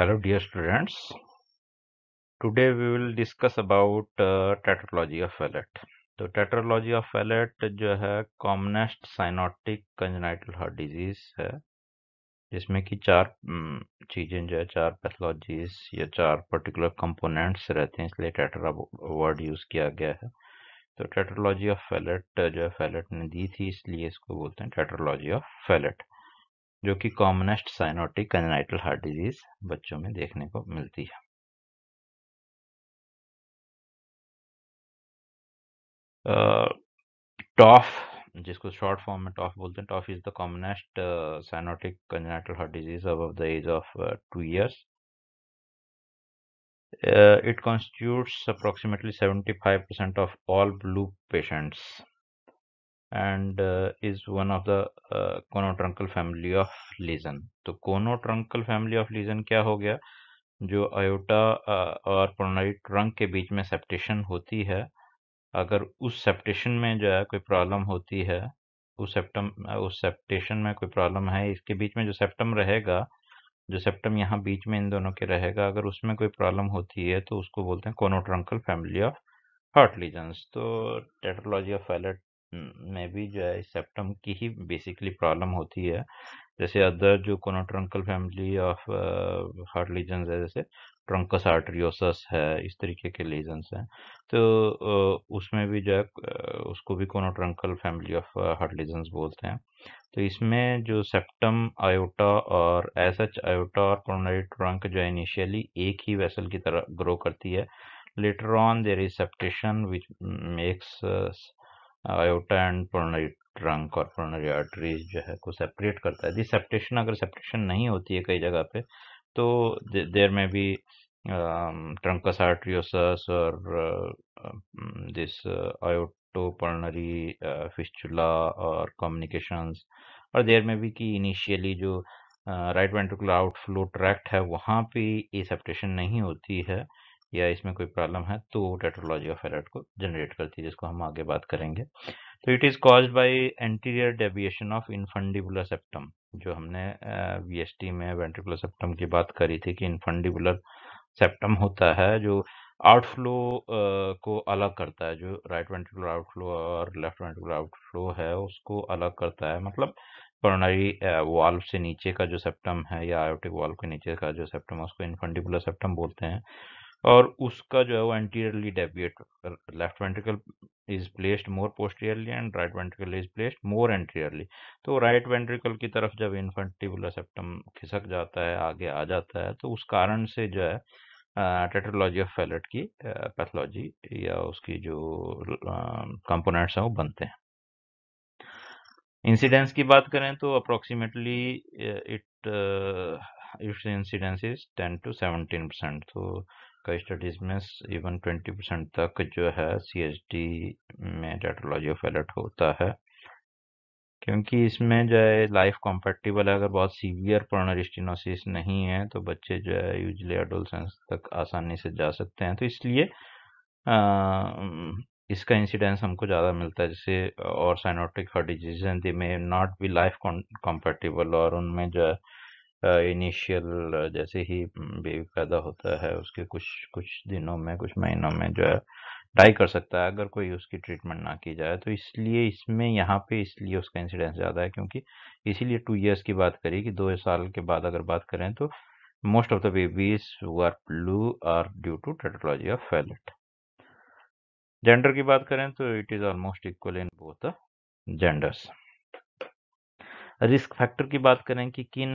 Hello dear students today we will discuss about uh, of of तो tetralogy of Fallot जो है commonest cyanotic congenital heart disease है जिसमें कि चार चीज़ें जो है चार पैथोलॉजीज या चार पर्टिकुलर कंपोनेंट्स रहते हैं इसलिए टेट्रा वर्ड यूज़ किया गया है तो टेट्रोलॉजी ऑफ फेलेट जो है फैलेट ने दी थी इसलिए इसको बोलते हैं टेट्रोलॉजी ऑफ फेलेट जो कि commonest cyanotic congenital heart disease बच्चों में देखने को मिलती है टॉफ uh, जिसको शॉर्ट फॉर्म में टॉफ बोलते हैं TOF is the commonest cyanotic congenital heart disease अब the age of two years approximately seventy five percent of all blue patients and is one of the conotruncal family of lesion तो conotruncal family of legion क्या हो गया जो aorta uh, और प्रोनारी trunk के बीच में सेप्टेशन होती है अगर उस सेप्टेशन में जो है कोई प्रॉब्लम होती है उस सेप्टम uh, उस सेप्टेशन में कोई प्रॉब्लम है इसके बीच में जो सेप्टम रहेगा जो सेप्टम यहाँ बीच में इन दोनों के रहेगा अगर उसमें कोई प्रॉब्लम होती है तो उसको बोलते हैं conotruncal family of heart lesion तो टेट्रोलॉजी ऑफ फैलेट में हम्म, भी जो है सेप्टम की ही बेसिकली प्रॉब्लम होती है। जैसे अदर जो conotruncal family of heart lesion है जैसे ट्रंकस आर्टरियोसस है, इस तरीके के लीजन्स हैं। तो uh, उसमें भी जो है uh, उसको भी conotruncal family of heart lesions बोलते हैं। तो इसमें जो सेप्टम, आयोटा और एस एच आयोटा और कोरोनरी ट्रंक जो है इनिशियली एक ही वेसल की तरह ग्रो करती है। Later on there is septation which makes aorta and pulmonary trunk और प्रोनरी आर्टरीज जो है को सेपरेट करता है यदि सेप्टेशन अगर सेप्टेशन नहीं होती है कई जगह पे तो देर में भी ट्रंकस आर्ट्रियोसस और दिस आयोटो आयोटोपर्नरी फिस्चुला और कम्युनिकेशंस और देर में भी कि इनिशियली जो राइट वेंट्रिकुलर आउटफ्लो ट्रैक्ट है वहाँ पे ये सेप्टेशन नहीं होती है या इसमें कोई प्रॉब्लम है तो वो टेट्रोलॉजी ऑफ एलर्ट को जनरेट करती है जिसको हम आगे बात करेंगे तो it is caused by anterior deviation of infundibular septum जो हमने वी में वेंट्रिकुलर सेप्टम की बात करी थी कि इनफंडिबुलर सेप्टम होता है जो आउटफ्लो को अलग करता है जो राइट वेंट्रिकुलर आउटफ्लो और लेफ्ट वेंट्रिकुलर आउटफ्लो है उसको अलग करता है मतलब कोरोनरी वाल्व से नीचे का जो सेप्टम है या आयोटिक वाल्व के नीचे का जो सेप्टम है उसको इनफंडिबुलर सेप्टम बोलते हैं और उसका जो है वो anteriorly deviate left ventricle is placed more posteriorly and right ventricle is placed more anteriorly तो राइट वेंट्रिकल की तरफ जब इन्फेंटिबुलर सेप्टम खिसक जाता है आगे आ जाता है तो उस कारण से जो है टेट्रोलॉजी ऑफ फैलेट की पैथोलॉजी uh, या उसकी जो कंपोनेंट्स uh, हैं वो बनते हैं इंसिडेंस की बात करें तो approximately it its incidence is ten to seventeen percent तो का स्टडीज़ में इवन ट्वेंटी परसेंट तक जो है सीएसडी में डेटोलॉजी ऑफ एलर्ट होता है क्योंकि इसमें जो है लाइफ कॉम्पेटिबल है अगर बहुत सीवियर कोरोनरी स्टिनोसिस नहीं है तो बच्चे जो है यूजली एडोलसेंस तक आसानी से जा सकते हैं तो इसलिए इसका इंसिडेंस हमको ज़्यादा मिलता है जैसे और cyanotic heart disease they may not be life compatible और उनमें जो है इनिशियल जैसे ही बेबी पैदा होता है उसके कुछ कुछ दिनों में कुछ महीनों में जो है डाई कर सकता है अगर कोई उसकी ट्रीटमेंट ना की जाए तो इसलिए इसमें यहाँ पे इसलिए उसका इंसिडेंस ज़्यादा है क्योंकि इसीलिए टू इयर्स की बात करी कि दो साल के बाद अगर बात करें तो most of the babies were blue are due to tetralogy of Fallot gender की बात करें तो it is almost equal in both the genders risk factor की बात करें कि किन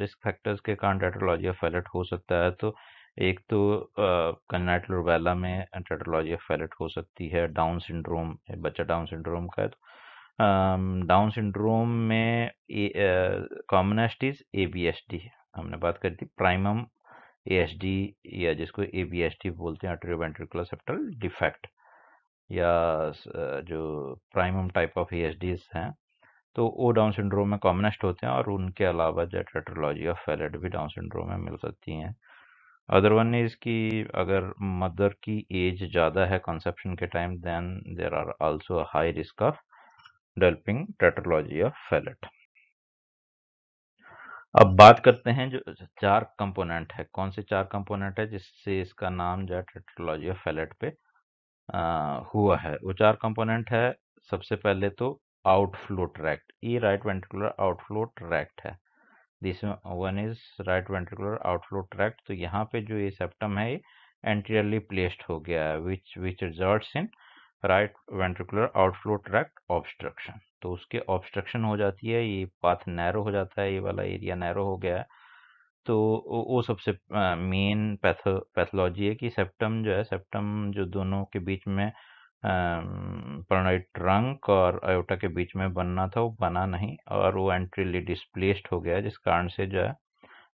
रिस्क फैक्टर्स के कारण टेट्रोलॉजी ऑफ फैलेट हो सकता है तो एक तो कन्नाइट रुबैला में टेट्रोलॉजी ऑफ फैलेट हो सकती है डाउन सिंड्रोम बच्चा डाउन सिंड्रोम का है तो डाउन सिंड्रोम में common A B S D हमने बात करी थी प्राइमम ए एस डी या जिसको ए बी एस डी बोलते हैं एट्रियोवेंट्रिकुलर सेप्टल डिफेक्ट या जो primum type of A S Ds हैं तो वो डाउन सिंड्रोम में कॉमनेस्ट होते हैं और उनके अलावा जो टेट्रोलॉजी ऑफ फैलेट भी डाउन सिंड्रोम में मिल सकती हैं अदर वन इज़ कि अगर मदर की एज ज़्यादा है कंसेप्शन के time then there are also high risk of developing tetralogy of Fallot अब बात करते हैं जो चार कंपोनेंट है कौन से चार कंपोनेंट है जिससे इसका नाम जो है टेट्रोलॉजी ऑफ फैलेट पे आ, हुआ है वो चार कंपोनेंट है सबसे पहले तो आउटफ्लो ट्रैक्ट ये राइट ventricular आउटफ्लो ट्रैक्ट है जिसमें one is right ventricular outflow tract तो यहाँ पे जो ये सेप्टम है ये एंटीरियरली प्लेस्ड हो गया है which which results in right ventricular outflow tract obstruction तो उसके ऑब्स्ट्रक्शन हो जाती है ये पाथ नैरो हो जाता है ये वाला एरिया नैरो हो गया है तो वो सबसे मेन पैथो पैथोलॉजी है कि सेप्टम जो है सेप्टम जो दोनों के बीच में प्रणोय ट्रंक और अयोटा के बीच में बनना था वो बना नहीं और वो एंट्रीली डिस्प्लेस्ड हो गया जिस कारण से जो है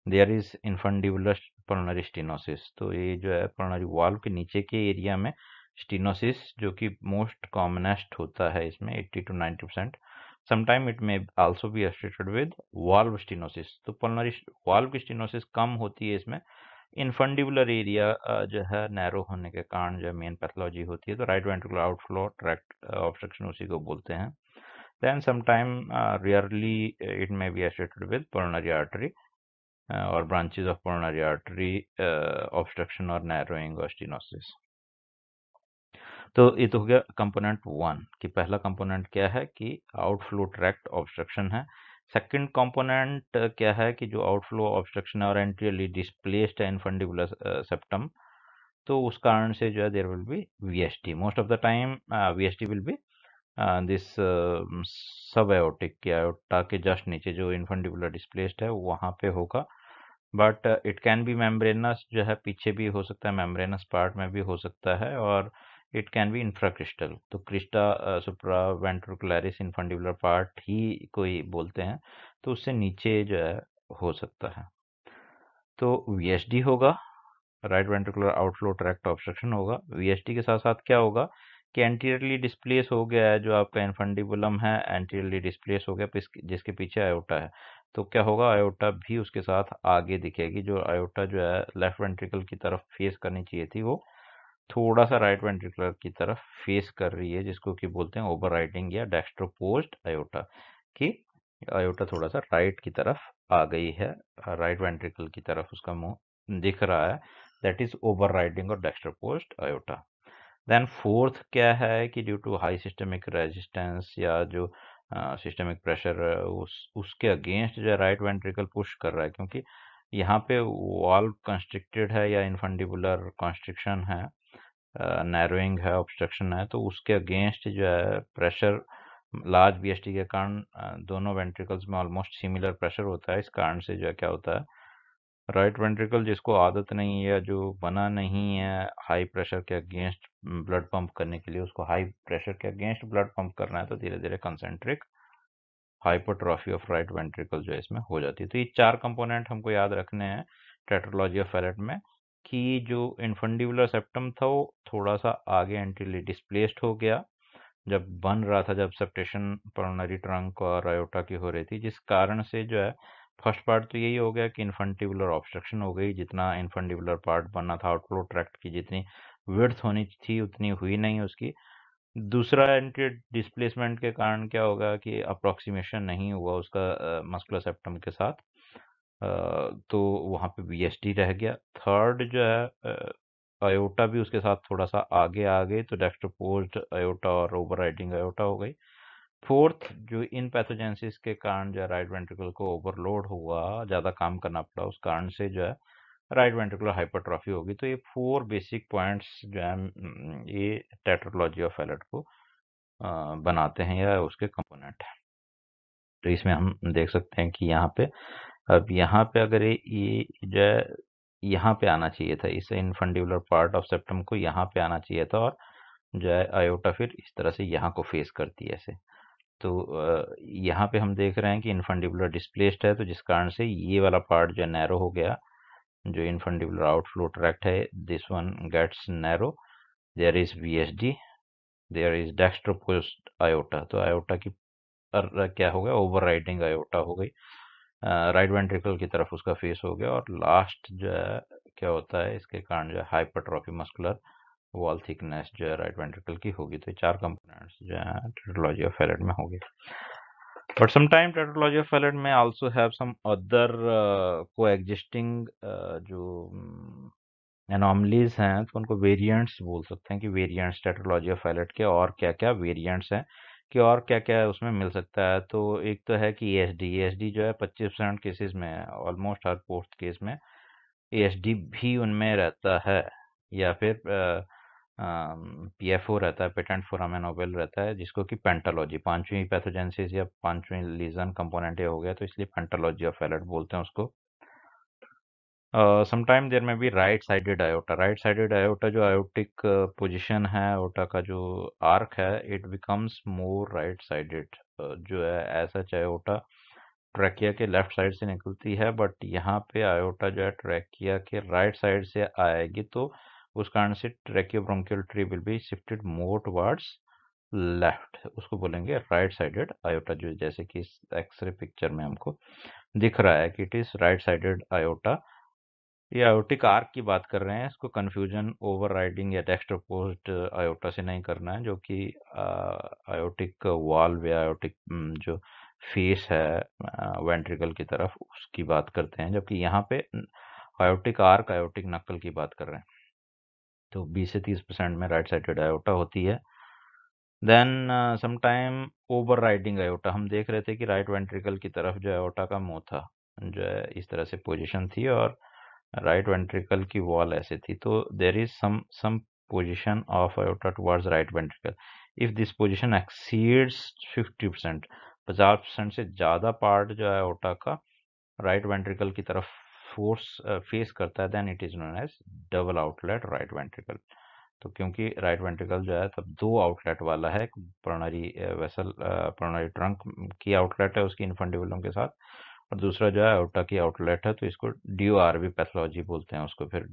there is infundibular pulmonary stenosis तो ये जो है पल्मोनरी वाल्व के नीचे के एरिया में स्टीनोसिस जो कि मोस्ट कॉमनेस्ट होता है इसमें 80 to 90 percent sometime it may also be associated with valve stenosis तो पल्मोनरी वाल्व की स्टीनोसिस कम होती है इसमें इनफंडिबुलर एरिया जो है नैरो होने के कारण जो मेन पैथोलॉजी होती है तो right ventricular outflow tract obstruction उसी को बोलते हैं then sometime rarely it may be associated with pulmonary artery और branches of pulmonary artery obstruction और नैरोइंग ऑस्टिनोसिस तो ये तो हो गया कंपोनेंट वन कि पहला कंपोनेंट क्या है कि आउटफ्लो ट्रैक्ट ऑब्स्ट्रक्शन है सेकंड कंपोनेंट क्या है कि जो आउटफ्लो ऑब्स्ट्रक्शन और एंट्रियली डिस्प्लेस्ड है इनफंडिकुलर सेप्टम तो उस कारण से जो है there will be we most of the time we will be this sub aortic aorta के जस्ट नीचे जो इनफंडिबुलर डिस्प्लेस्ड है वहाँ पे होगा but it can be membranous जो है पीछे भी हो सकता है मेम्ब्रेनस पार्ट में भी हो सकता है और uh, can be be infracristal तो क्रिस्टा सुप्रा वेंट्रोकुलरिस इनफंडिबुलर पार्ट ही कोई बोलते हैं तो उससे नीचे जो है हो सकता है तो वी होगा right ventricular outflow tract obstruction होगा वी के साथ साथ क्या होगा कि एंटीरियरली डिस्प्लेस हो गया है जो आपका इन्फंडिबुलम है एंटीरियरली डिस्प्लेस हो गया जिसके पीछे आयोटा है तो क्या होगा आयोटा भी उसके साथ आगे दिखेगी जो आयोटा जो है लेफ्ट वेंट्रिकल की तरफ फेस करनी चाहिए थी वो थोड़ा सा राइट वेंट्रिकुलर की तरफ फेस कर रही है जिसको कि बोलते हैं ओवर या डेस्ट्रोपोस्ट आयोटा की आयोटा थोड़ा सा राइट की तरफ आ गई है राइट वेंट्रिकल की तरफ उसका मुंह दिख रहा है दैट इज ओवर राइडिंग और डेस्ट्रोपोस्ट आयोटा देन फोर्थ क्या है कि due to high systemic resistance या जो सिस्टमिक uh, प्रेशर उस उसके अगेंस्ट जो राइट वेंट्रिकल पुश कर रहा है क्योंकि यहाँ पे वॉल्व कंस्ट्रिक्टेड है या इनफंडिबुलर कॉन्स्ट्रिक्शन है नैरोइंग है ऑब्स्ट्रक्शन है तो उसके अगेंस्ट जो है प्रेशर लार्ज बी के कारण uh, दोनों वेंट्रिकल्स में ऑलमोस्ट सिमिलर प्रेशर होता है इस कारण से जो है क्या होता है राइट वेंट्रिकल जिसको आदत नहीं है जो बना नहीं है हाई प्रेशर के अगेंस्ट ब्लड पंप करने के लिए उसको हाई प्रेशर के अगेंस्ट ब्लड पंप करना है तो धीरे धीरे concentric hypertrophy of right ventricle जो है इसमें हो जाती है तो ये चार कंपोनेंट हमको याद रखने हैं टेट्रोलॉजी ऑफ फेरेट में कि जो इनफंडिबुलर सेप्टम था वो थोड़ा सा आगे एंटीली डिस्प्लेस्ड हो गया जब बन रहा था जब सेप्टेशन पर्नरी ट्रंक और रायोटा की हो रही थी जिस कारण से जो है फर्स्ट पार्ट तो यही हो गया कि इन्फंटिबुलर ऑब्स्ट्रक्शन हो गई जितना इन्फंटिबुलर पार्ट बनना था आउटफ्लो ट्रैक्ट की जितनी विर्थ होनी थी उतनी हुई नहीं उसकी दूसरा एंटी डिस्प्लेसमेंट के कारण क्या होगा कि अप्रोक्सीमेशन नहीं हुआ उसका मस्कुलर सेप्टम के साथ तो वहाँ पे बी रह गया थर्ड जो है अयोटा भी उसके साथ थोड़ा सा आगे आ गए तो पोस्ट अयोटा और ओवर राइडिंग अयोटा हो गई फोर्थ जो इन पैथोजेंसिस के कारण जो राइट वेंट्रिकल को ओवरलोड हुआ ज़्यादा काम करना पड़ा उस कारण से जो है राइट वेंट्रिकुलर हाइपरट्रॉफी होगी तो ये फोर बेसिक पॉइंट्स जो है ये टेट्रोलॉजी ऑफ एलर्ट को बनाते हैं या उसके कंपोनेंट हैं तो इसमें हम देख सकते हैं कि यहाँ पे अब यहाँ पे अगर ये जो है यहाँ पे आना चाहिए था इस इनफंडिबुलर पार्ट ऑफ सेप्टम को यहाँ पे आना चाहिए था और जो है आयोटा फिर इस तरह से यहाँ को फेस करती है ऐसे तो यहाँ पे हम देख रहे हैं कि इनफंडिबुलर डिस्प्लेस्ड है तो जिस कारण से ये वाला पार्ट जो नैरो हो गया जो इनफंडिबुलर आउटफ्लो ट्रैक्ट है this one gets narrow there is V S D there is dextroposed aorta तो आयोटा की क्या हो गया ओवर आयोटा हो गई राइट वेंट्रिकल की तरफ उसका फेस हो गया और लास्ट जो है क्या होता है इसके कारण जो है हाइपरट्रॉफी मस्कुलर वॉल थिकनेस जो है राइट वेंट्रिकल की होगी तो ये चार कंपोनेंट्स जो है टेट्रोलॉजी ऑफ फेलेट में होगी but sometime tetralogy of Fallot में also have some other coexisting जो एनॉमलीज हैं तो उनको वेरियंट्स बोल सकते हैं कि वेरियंट्स टेट्रोलॉजी ऑफ फैलेट के और क्या क्या वेरियंट्स हैं कि और क्या क्या उसमें मिल सकता है तो एक तो है कि एस e डी e जो है पच्चीस परसेंट केसेस में ऑलमोस्ट हर पोस्ट केस में डी e भी उनमें रहता है या फिर पी एफ ओ रहता है पेटेंट एम नोबेल रहता है जिसको कि पेंटोलॉजी पांचवी पैथोजेंसिस या पांचवी लीजन कंपोनेंट हो गया तो इसलिए पेंटोलॉजी ऑफ एलर्ट बोलते हैं उसको समटाइम देर में भी right sided aorta right sided aorta जो आयोटिक पोजिशन है आयोटा का जो आर्क है it becomes more right sided जो है ऐसा आयोटा ट्रैकिया के लेफ्ट साइड से निकलती है बट यहाँ पे आयोटा जो है ट्रैकिया के राइट साइड से आएगी तो उस कारण से bronchial tree will be shifted more towards left उसको बोलेंगे राइट साइडेड आयोटा जो जैसे कि इस एक्सरे पिक्चर में हमको दिख रहा है कि it is right sided aorta ये आयोटिक आर्क की बात कर रहे हैं इसको कन्फ्यूजन ओवर राइडिंग या डेक्स्ट्रोपोज्ड आयोटा से नहीं करना है जो कि आयोटिक वाल्व या आयोटिक जो फेस है वेंट्रिकल की तरफ उसकी बात करते हैं जबकि यहाँ पे आयोटिक आर्क आयोटिक नक्कल की बात कर रहे हैं तो 20 से 30 परसेंट में राइट साइडेड आयोटा होती है then sometime overriding aorta हम देख रहे थे कि राइट वेंट्रिकल की तरफ जो आयोटा का मुँह था जो है इस तरह से पोजिशन थी और राइट वेंट्रिकल की वॉल ऐसे थी तो there is some some position of aorta towards right ventricle if this position exceeds fifty percent पचास परसेंट से ज़्यादा पार्ट जो है आयोटा का राइट वेंट्रिकल की तरफ फोर्स फेस uh, करता है then it is known as double outlet right ventricle तो क्योंकि राइट वेंट्रिकल जो है तब दो आउटलेट वाला है प्रणारी वेसल प्रणारी ट्रंक की आउटलेट है उसकी इन्फेंटिबुलम के साथ और दूसरा जो है आउटा की आउटलेट है तो इसको D O R V pathology बोलते हैं उसको फिर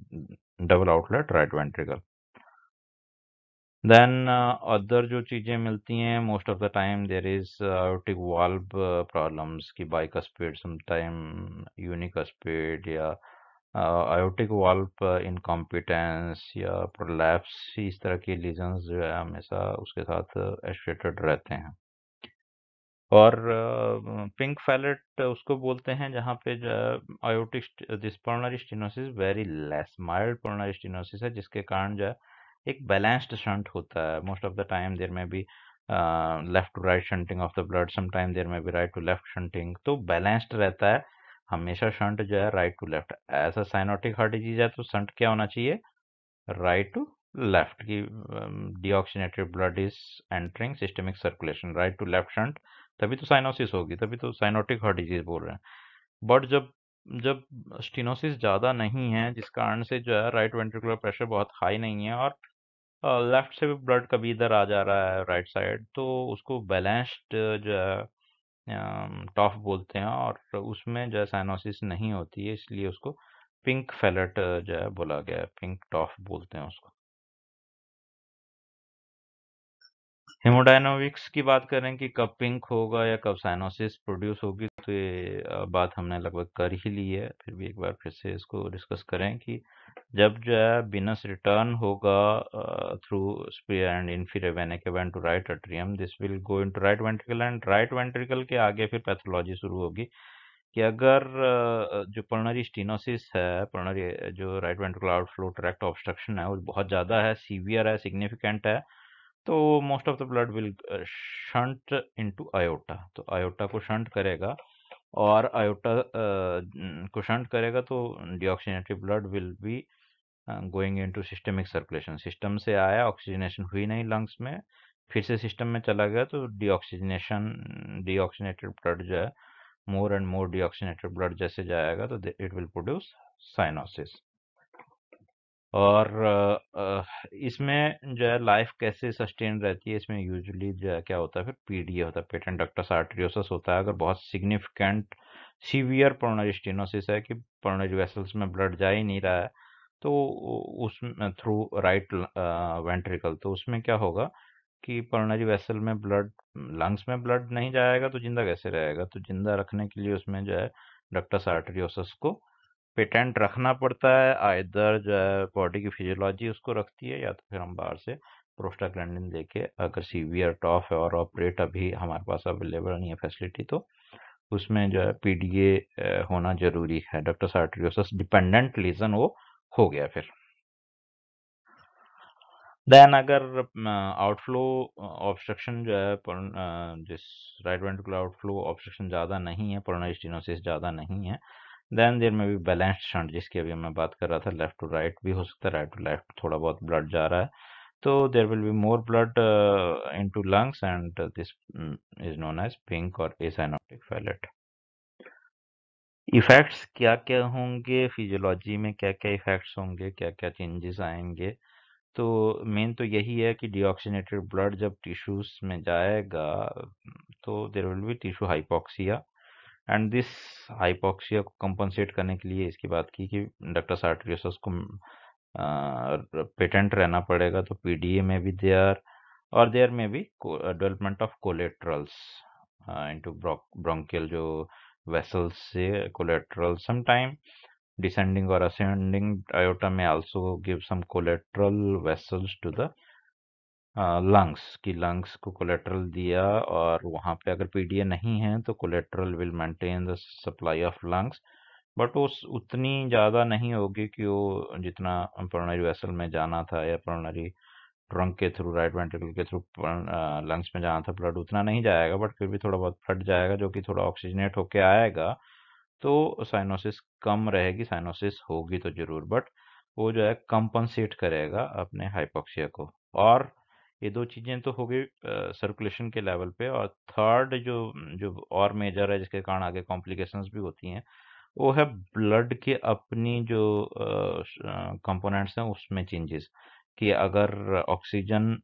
double outlet right ventricle then other जो चीज़ें मिलती हैं most of the time there is aortic valve problems की bicuspid sometime unicuspid या आयोटिक वाल्व इनकॉम्पिटेंस या प्रोलैप्स इस तरह के लीजन्स जो है हमेशा उसके साथ एसोसिएटेड uh, रहते हैं और पिंक फैलेट उसको बोलते हैं जहाँ पे aortic this pulmonary stenosis very less mild pulmonary stenosis है जिसके कारण जो है एक बैलेंस्ड शंट होता है मोस्ट ऑफ द टाइम देर में भी left to right shunting of the blood sometime there में भी राइट टू लेफ्ट शंटिंग तो बैलेंस्ड रहता है हमेशा शंट जो है राइट टू लेफ्ट ऐसा साइनोटिक हार्ट डिजीज है तो शंट क्या होना चाहिए राइट टू लेफ्ट की deoxygenated blood is entering systemic circulation right to left shunt तभी तो साइनोसिस होगी तभी तो साइनोटिक हार्ट डिजीज बोल रहे हैं बट जब जब स्टिनोसिस ज़्यादा नहीं है जिस कारण से जो है राइट वेंट्रिकुलर प्रेशर बहुत हाई नहीं है और लेफ्ट से भी ब्लड कभी इधर आ जा रहा है राइट साइड तो उसको बैलेंस्ड जो है टॉफ बोलते हैं और उसमें जो है साइनोसिस नहीं होती है इसलिए उसको पिंक फेलेट जो है बोला गया है पिंक टॉफ बोलते हैं उसको हिमोडाइनोमिक्स की बात करें कि कब पिंक होगा या कब साइनोसिस प्रोड्यूस होगी तो ये बात हमने लगभग कर ही ली है फिर भी एक बार फिर से इसको डिस्कस करें कि जब जो है बिनस रिटर्न होगा through superior and inferior vein vein to right atrium this will go into right ventricle and right ventricle के आगे फिर पैथोलॉजी शुरू होगी कि अगर जो पर्नरी स्टीनोसिस है पर्नरी जो right ventricle outflow tract obstruction है वो बहुत ज़्यादा है सीवियर है सिग्निफिकेंट है तो most of the blood will shunt into aorta तो आयोटा को शंट करेगा और आयोटा को शंट करेगा तो deoxygenated blood will be going into systemic circulation system से आया ऑक्सीजनेशन हुई नहीं लंग्स में फिर से सिस्टम में चला गया तो डिऑक्सीजनेशन डिऑक्सीनेटेड ब्लड जो है more and more deoxygenated blood जैसे जाएगा तो इट विल प्रोड्यूस साइनोसिस और इसमें जो है लाइफ कैसे सस्टेन रहती है इसमें यूजुअली जो है क्या होता है फिर पीडीए होता है पेटेंट डक्टस आर्ट्रियोसिस होता है अगर बहुत सिग्निफिकेंट सीवियर परोनरी स्टेनोसिस है कि परोनरी वेसल्स में ब्लड जा ही नहीं रहा है तो उसमें थ्रू राइट वेंट्रिकल तो उसमें क्या होगा कि परोनरी वेसल में ब्लड लंग्स में ब्लड नहीं जाएगा तो जिंदा कैसे रहेगा तो जिंदा रखने के लिए उसमें जो है डक्टस आर्ट्रियोसिस को पेटेंट रखना पड़ता है आयदर जो है बॉडी की फिजियोलॉजी उसको रखती है या तो फिर हम बाहर से प्रोस्टाग्लैंडिन लेके अगर सीवियर टॉफ है और ऑपरेट अभी हमारे पास अवेलेबल नहीं है फैसिलिटी तो उसमें जो है पीडीए होना जरूरी है डॉक्टर सार्ट्रियोसिस डिपेंडेंट लीजन वो हो गया फिर देन अगर आउटफ्लो ऑब्स्ट्रक्शन जो है जिस राइट वेंट्रिकुलर आउटफ्लो ऑब्स्ट्रक्शन ज़्यादा नहीं है प्रोनाइज ज़्यादा नहीं है देन देर में भी बैलेंस्ड शंट जिसकी अभी मैं बात कर रहा था लेफ्ट टू राइट भी हो सकता है राइट टू लेफ्ट थोड़ा बहुत ब्लड जा रहा है तो there will be more blood into lungs and this is known as pink और एसाइनोटिक फैलेट इफेक्ट्स क्या क्या होंगे फिजियोलॉजी में क्या क्या इफेक्ट्स होंगे क्या क्या चेंजेस आएंगे तो मेन तो यही है कि डिऑक्सीनेटेड ब्लड जब टिश्यूज में जाएगा तो there will be tissue hypoxia and this hypoxia को कंपनसेट करने के लिए इसकी बात की कि डॉक्टर सार्ट्रियसस को पेटेंट रहना पड़ेगा तो पीडीए में भी देयर और देयर में भी development of collaterals into bronchial जो वेसल्स से कोलेट्रल समटाइम डिसेंडिंग और असेंडिंग आयोटा में also give some collateral vessels to the lungs की लंग्स को कोलेट्रल दिया और वहाँ पे अगर पी नहीं है तो collateral will maintain the supply of lungs but वो उतनी ज़्यादा नहीं होगी कि वो जितना प्रोनरी वेसल में जाना था या प्रोनरी ट्रंक के थ्रू राइट वेंटिकल के थ्रू लंग्स में जाना था ब्लड उतना नहीं जाएगा बट फिर भी थोड़ा बहुत फट जाएगा जो कि थोड़ा ऑक्सीजनेट होके आएगा तो साइनोसिस कम रहेगी साइनोसिस होगी तो ज़रूर बट वो जो है कंपनसेट करेगा अपने हाइपोक्सिया को और ये दो चीज़ें तो हो गई सर्कुलेशन के लेवल पे और थर्ड जो जो और मेजर है जिसके कारण आगे कॉम्प्लिकेशंस भी होती हैं वो है ब्लड के अपनी जो कंपोनेंट्स हैं उसमें चेंजेस कि अगर ऑक्सीजन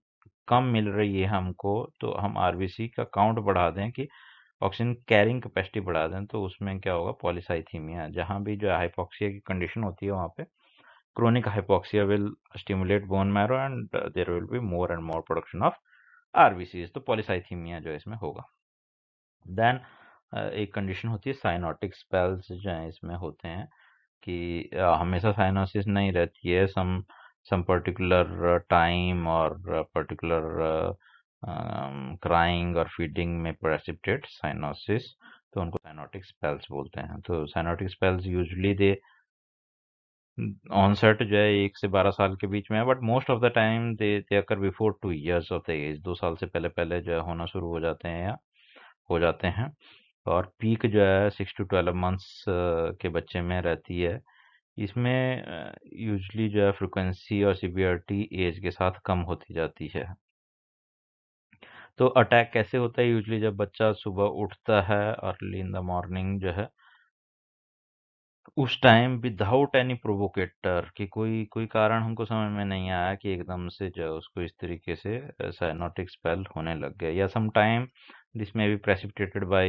कम मिल रही है हमको तो हम आरबीसी का काउंट बढ़ा दें कि ऑक्सीजन कैरिंग कैपेसिटी बढ़ा दें तो उसमें क्या होगा पॉलिसाइथीमिया जहाँ भी जो हाइपोक्सिया की कंडीशन होती है वहाँ पर chronic hypoxia will stimulate bone marrow and uh, there will be more and more production of RBCs. तो polycythemia जो इसमें होगा then uh, एक condition होती है cyanotic spells जो है इसमें होते हैं कि uh, हमेशा cyanosis नहीं रहती है सम सम पर्टिकुलर टाइम और पर्टिकुलर क्राइंग और फीडिंग में precipitate साइनोसिस तो उनको साइनोटिक स्पेल्स बोलते हैं तो cyanotic spells usually the onset जो है एक से बारह साल के बीच में है but most of the time they they occur before two years of the age दो साल से पहले पहले जो है होना शुरू हो जाते हैं या हो जाते हैं और पीक जो है सिक्स टू ट्वेल्व मंथ्स के बच्चे में रहती है इसमें यूजली जो है फ्रिक्वेंसी और सीबीआरटी एज के साथ कम होती जाती है तो अटैक कैसे होता है यूजली जब बच्चा सुबह उठता है अर्ली इन द मॉर्निंग जो है उस टाइम विदाउट एनी प्रोवोकेटर कि कोई कोई कारण हमको समझ में नहीं आया कि एकदम से जो है उसको इस तरीके से साइनोटिक स्पेल होने लग गया या some time this may be precipitated by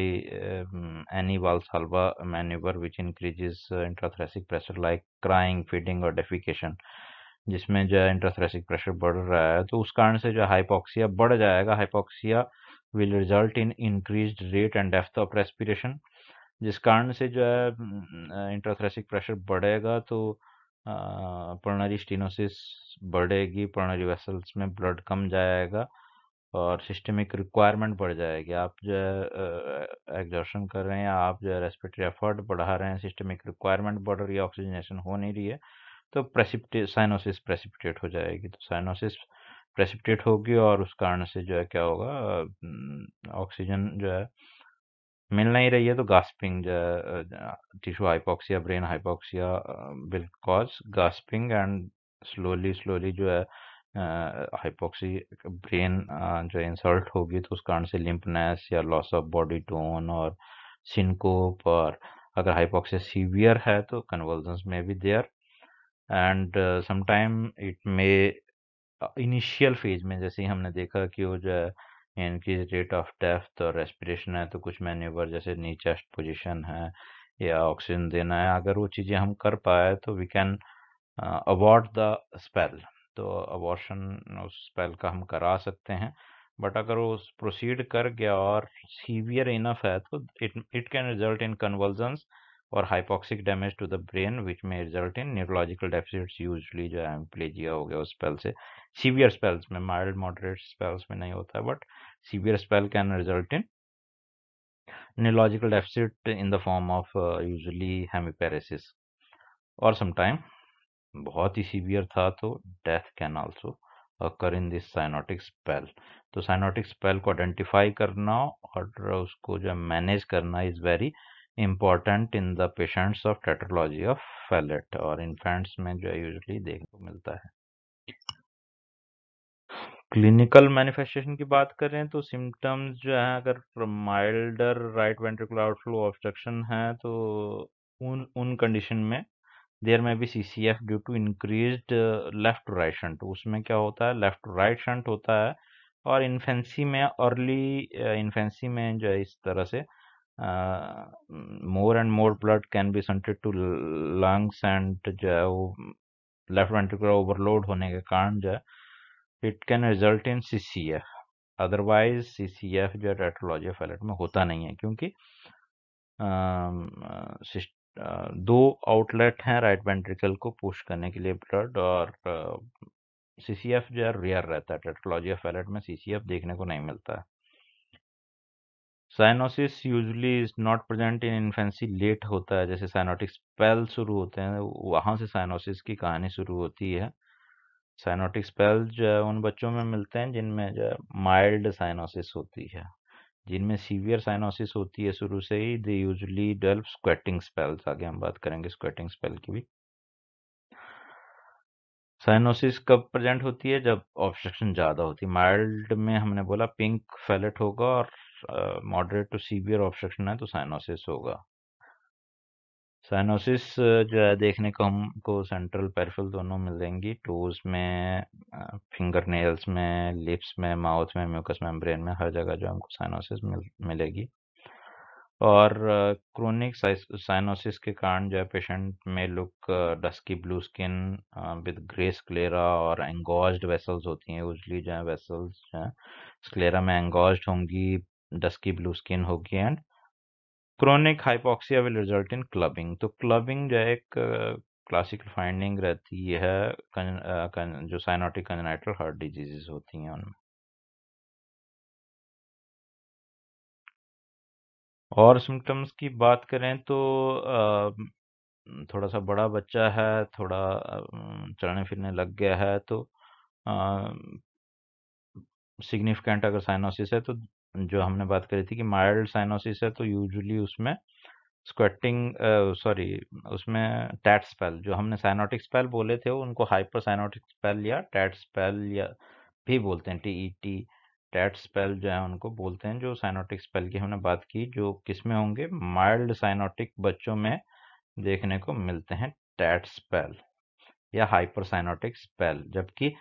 any Valsalva manoeuvre which increases intrathoracic pressure like crying feeding और डेफिकेशन जिसमें जो है इंट्राथ्रेसिक प्रेशर बढ़ रहा है तो उस कारण से जो हाइपोक्सिया बढ़ जाएगा hypoxia will result in increase rate and depth of respiration जिस कारण से जो है इंट्राथ्रेसिक प्रेशर बढ़ेगा तो पर्नरी स्टीनोसिस बढ़ेगी पर्नरी वेसल्स में ब्लड कम जाएगा और सिस्टमिक रिक्वायरमेंट बढ़ जाएगी आप जो है एग्जॉशन कर रहे हैं आप जो है रेस्पिरेटरी एफर्ट बढ़ा रहे हैं सिस्टमिक रिक्वायरमेंट बढ़ रही है ऑक्सीजनेशन हो नहीं रही है तो प्रेसिपिटेट साइनोसिस प्रेसिपिटेट हो जाएगी तो साइनोसिस प्रेसिपिटेट होगी और उस कारण से जो है क्या होगा ऑक्सीजन जो है मिल नहीं रही है तो gasping tissue hypoxia brain hypoxia will cause gasping and slowly slowly जो है हाइपोक्सी ब्रेन जो इंसल्ट होगी तो उस कारण से लिम्पनेस या लॉस ऑफ बॉडी टोन और सिनकोप और अगर हाइपोक्सिया सीवियर है तो कन्वर्जेंस में भी there and sometime it may initial phase में जैसे ही हमने देखा कि वो जो है इनक्रीज इनकी रेट ऑफ डेफ्थ और रेस्पिरेशन है तो कुछ मैन्यूवर जैसे नी चेस्ट पोजिशन है या ऑक्सीजन देना है अगर वो चीज़ें हम कर पाए तो we can abort the spell तो अबॉर्शन उस स्पेल का हम करा सकते हैं बट अगर वो प्रोसीड कर गया और सीवियर इनफ है तो it it can result in convulsions और hypoxic damage to the brain which may result in neurological deficits usually जो है प्लेजिया हो गया उस स्पेल से सीवियर स्पेल्स में माइल्ड मॉडरेट स्पेल्स में नहीं होता but severe spell can result in neurological deficit in the form of uh, usually hemiparesis or sometime बहुत ही सीवियर था तो death can also occur in this cyanotic spell तो cyanotic spell को identify करना और उसको जो मैनेज करना is very important in the patients of tetralogy of Fallot और इन्फेंट्स में जो है यूजली देखने को मिलता है क्लिनिकल मैनिफेस्टेशन की बात करें तो सिम्टम्स जो है अगर milder right ventricular outflow obstruction है तो उन उन कंडीशन में there may be C C F due to increase left to right shunt उसमें क्या होता है लेफ्ट टू राइट शंट होता है और इन्फेंसी में अर्ली इन्फेंसी uh, में जो है इस तरह से more and more blood can be shunted to lungs and जो है वो लेफ्ट वेंट्रिकुलर ओवरलोड होने के कारण जो है it can result in C C F otherwise C C F जो है टेट्रोलॉजी ऑफ एलर्ट में होता नहीं है क्योंकि आ, दो आउटलेट हैं राइट वेंट्रिकल को पुश करने के लिए ब्लड और सी सी एफ जो है रेयर रहता है टेट्रोलॉजी ऑफ एलर्ट में सी सी एफ देखने को नहीं मिलता है cyanosis usually is not present in infancy late होता है जैसे साइनोटिक स्पेल शुरू होते हैं वहाँ से साइनोसिस की कहानी शुरू होती है साइनोटिक स्पेल जो है उन बच्चों में मिलते हैं जिनमें जो है माइल्ड साइनोसिस होती है जिनमें सीवियर साइनोसिस होती है शुरू से ही they usually develop squatting spells आगे हम बात करेंगे स्क्वेटिंग स्पेल की भी साइनोसिस कब प्रेजेंट होती है जब ऑब्स्ट्रक्शन ज़्यादा होती है माइल्ड में हमने बोला पिंक फैलेट होगा और मॉडरेट टू सीवियर ऑब्स्ट्रक्शन है तो साइनोसिस होगा साइनोसिस जो है देखने को हमको सेंट्रल पेरफल दोनों मिलेंगी टोज में फिंगर नेल्स में लिप्स में माउथ में म्यूकस मेम्ब्रेन में हर जगह जो हमको साइनोसिस मिल, मिलेगी और क्रोनिक साइनोसिस के कारण जो है पेशेंट में look dusky blue skin with grey sclera और एंगोज वेसल्स होती हैं यूजली जो है वेसल्स जो है स्क्लेरा में एंगोज होंगी डस्की ब्लू स्किन होगी and chronic hypoxia will result in clubbing तो क्लबिंग जो है एक क्लासिकल फाइंडिंग रहती है कन, कन, जो साइनोटिक कंजनाइटल हार्ट डिजीजेस होती हैं उनमें और सिम्टम्स की बात करें तो थोड़ा सा बड़ा बच्चा है थोड़ा चलने फिरने लग गया है तो सिग्निफिकेंट अगर साइनोसिस है तो जो हमने बात करी थी कि माइल्ड साइनोसिस है तो यूजुअली उसमें स्क्वेटिंग सॉरी उसमें टैट स्पेल जो हमने साइनोटिक स्पेल बोले थे उनको हाइपर साइनोटिक स्पेल या टैट स्पेल या भी बोलते हैं T E T tet spell जो है उनको बोलते हैं जो साइनोटिक स्पेल की हमने बात की जो किस में होंगे माइल्ड साइनोटिक बच्चों में देखने को मिलते हैं टैट स्पेल या हाइपर साइनोटिक स्पेल जबकि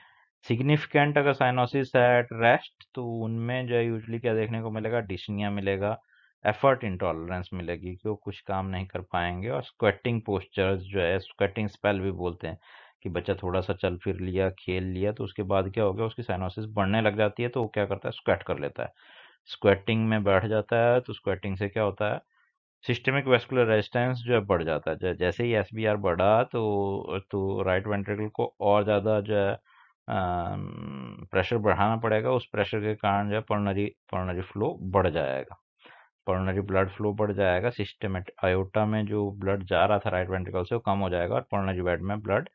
सिग्निफिकेंट अगर साइनोसिस है एट रेस्ट तो उनमें जो है यूजली क्या देखने को मिलेगा डिशनिया मिलेगा एफर्ट इंटॉलरेंस मिलेगी कि वो कुछ काम नहीं कर पाएंगे और स्क्वेटिंग पोस्चर जो है स्क्वेटिंग स्पेल भी बोलते हैं कि बच्चा थोड़ा सा चल फिर लिया खेल लिया तो उसके बाद क्या हो गया उसकी साइनोसिस बढ़ने लग जाती है तो वो क्या करता है स्क्वेट कर लेता है स्क्वेटिंग में बैठ जाता है तो स्क्वेटिंग से क्या होता है सिस्टमिक वेस्कुलर रेजिस्टेंस जो है बढ़ जाता है जैसे ही एस बढ़ा तो तो राइट वेंट्रिकल को और ज़्यादा जो है प्रेशर बढ़ाना पड़ेगा उस प्रेशर के कारण जो पर्नरी पर्नरी फ्लो बढ़ जाएगा पर्नरी ब्लड फ्लो बढ़ जाएगा सिस्टमेट आयोटा में जो ब्लड जा रहा था राइट वेंट्रिकल से वो कम हो जाएगा और पर्नरी बेड में ब्लड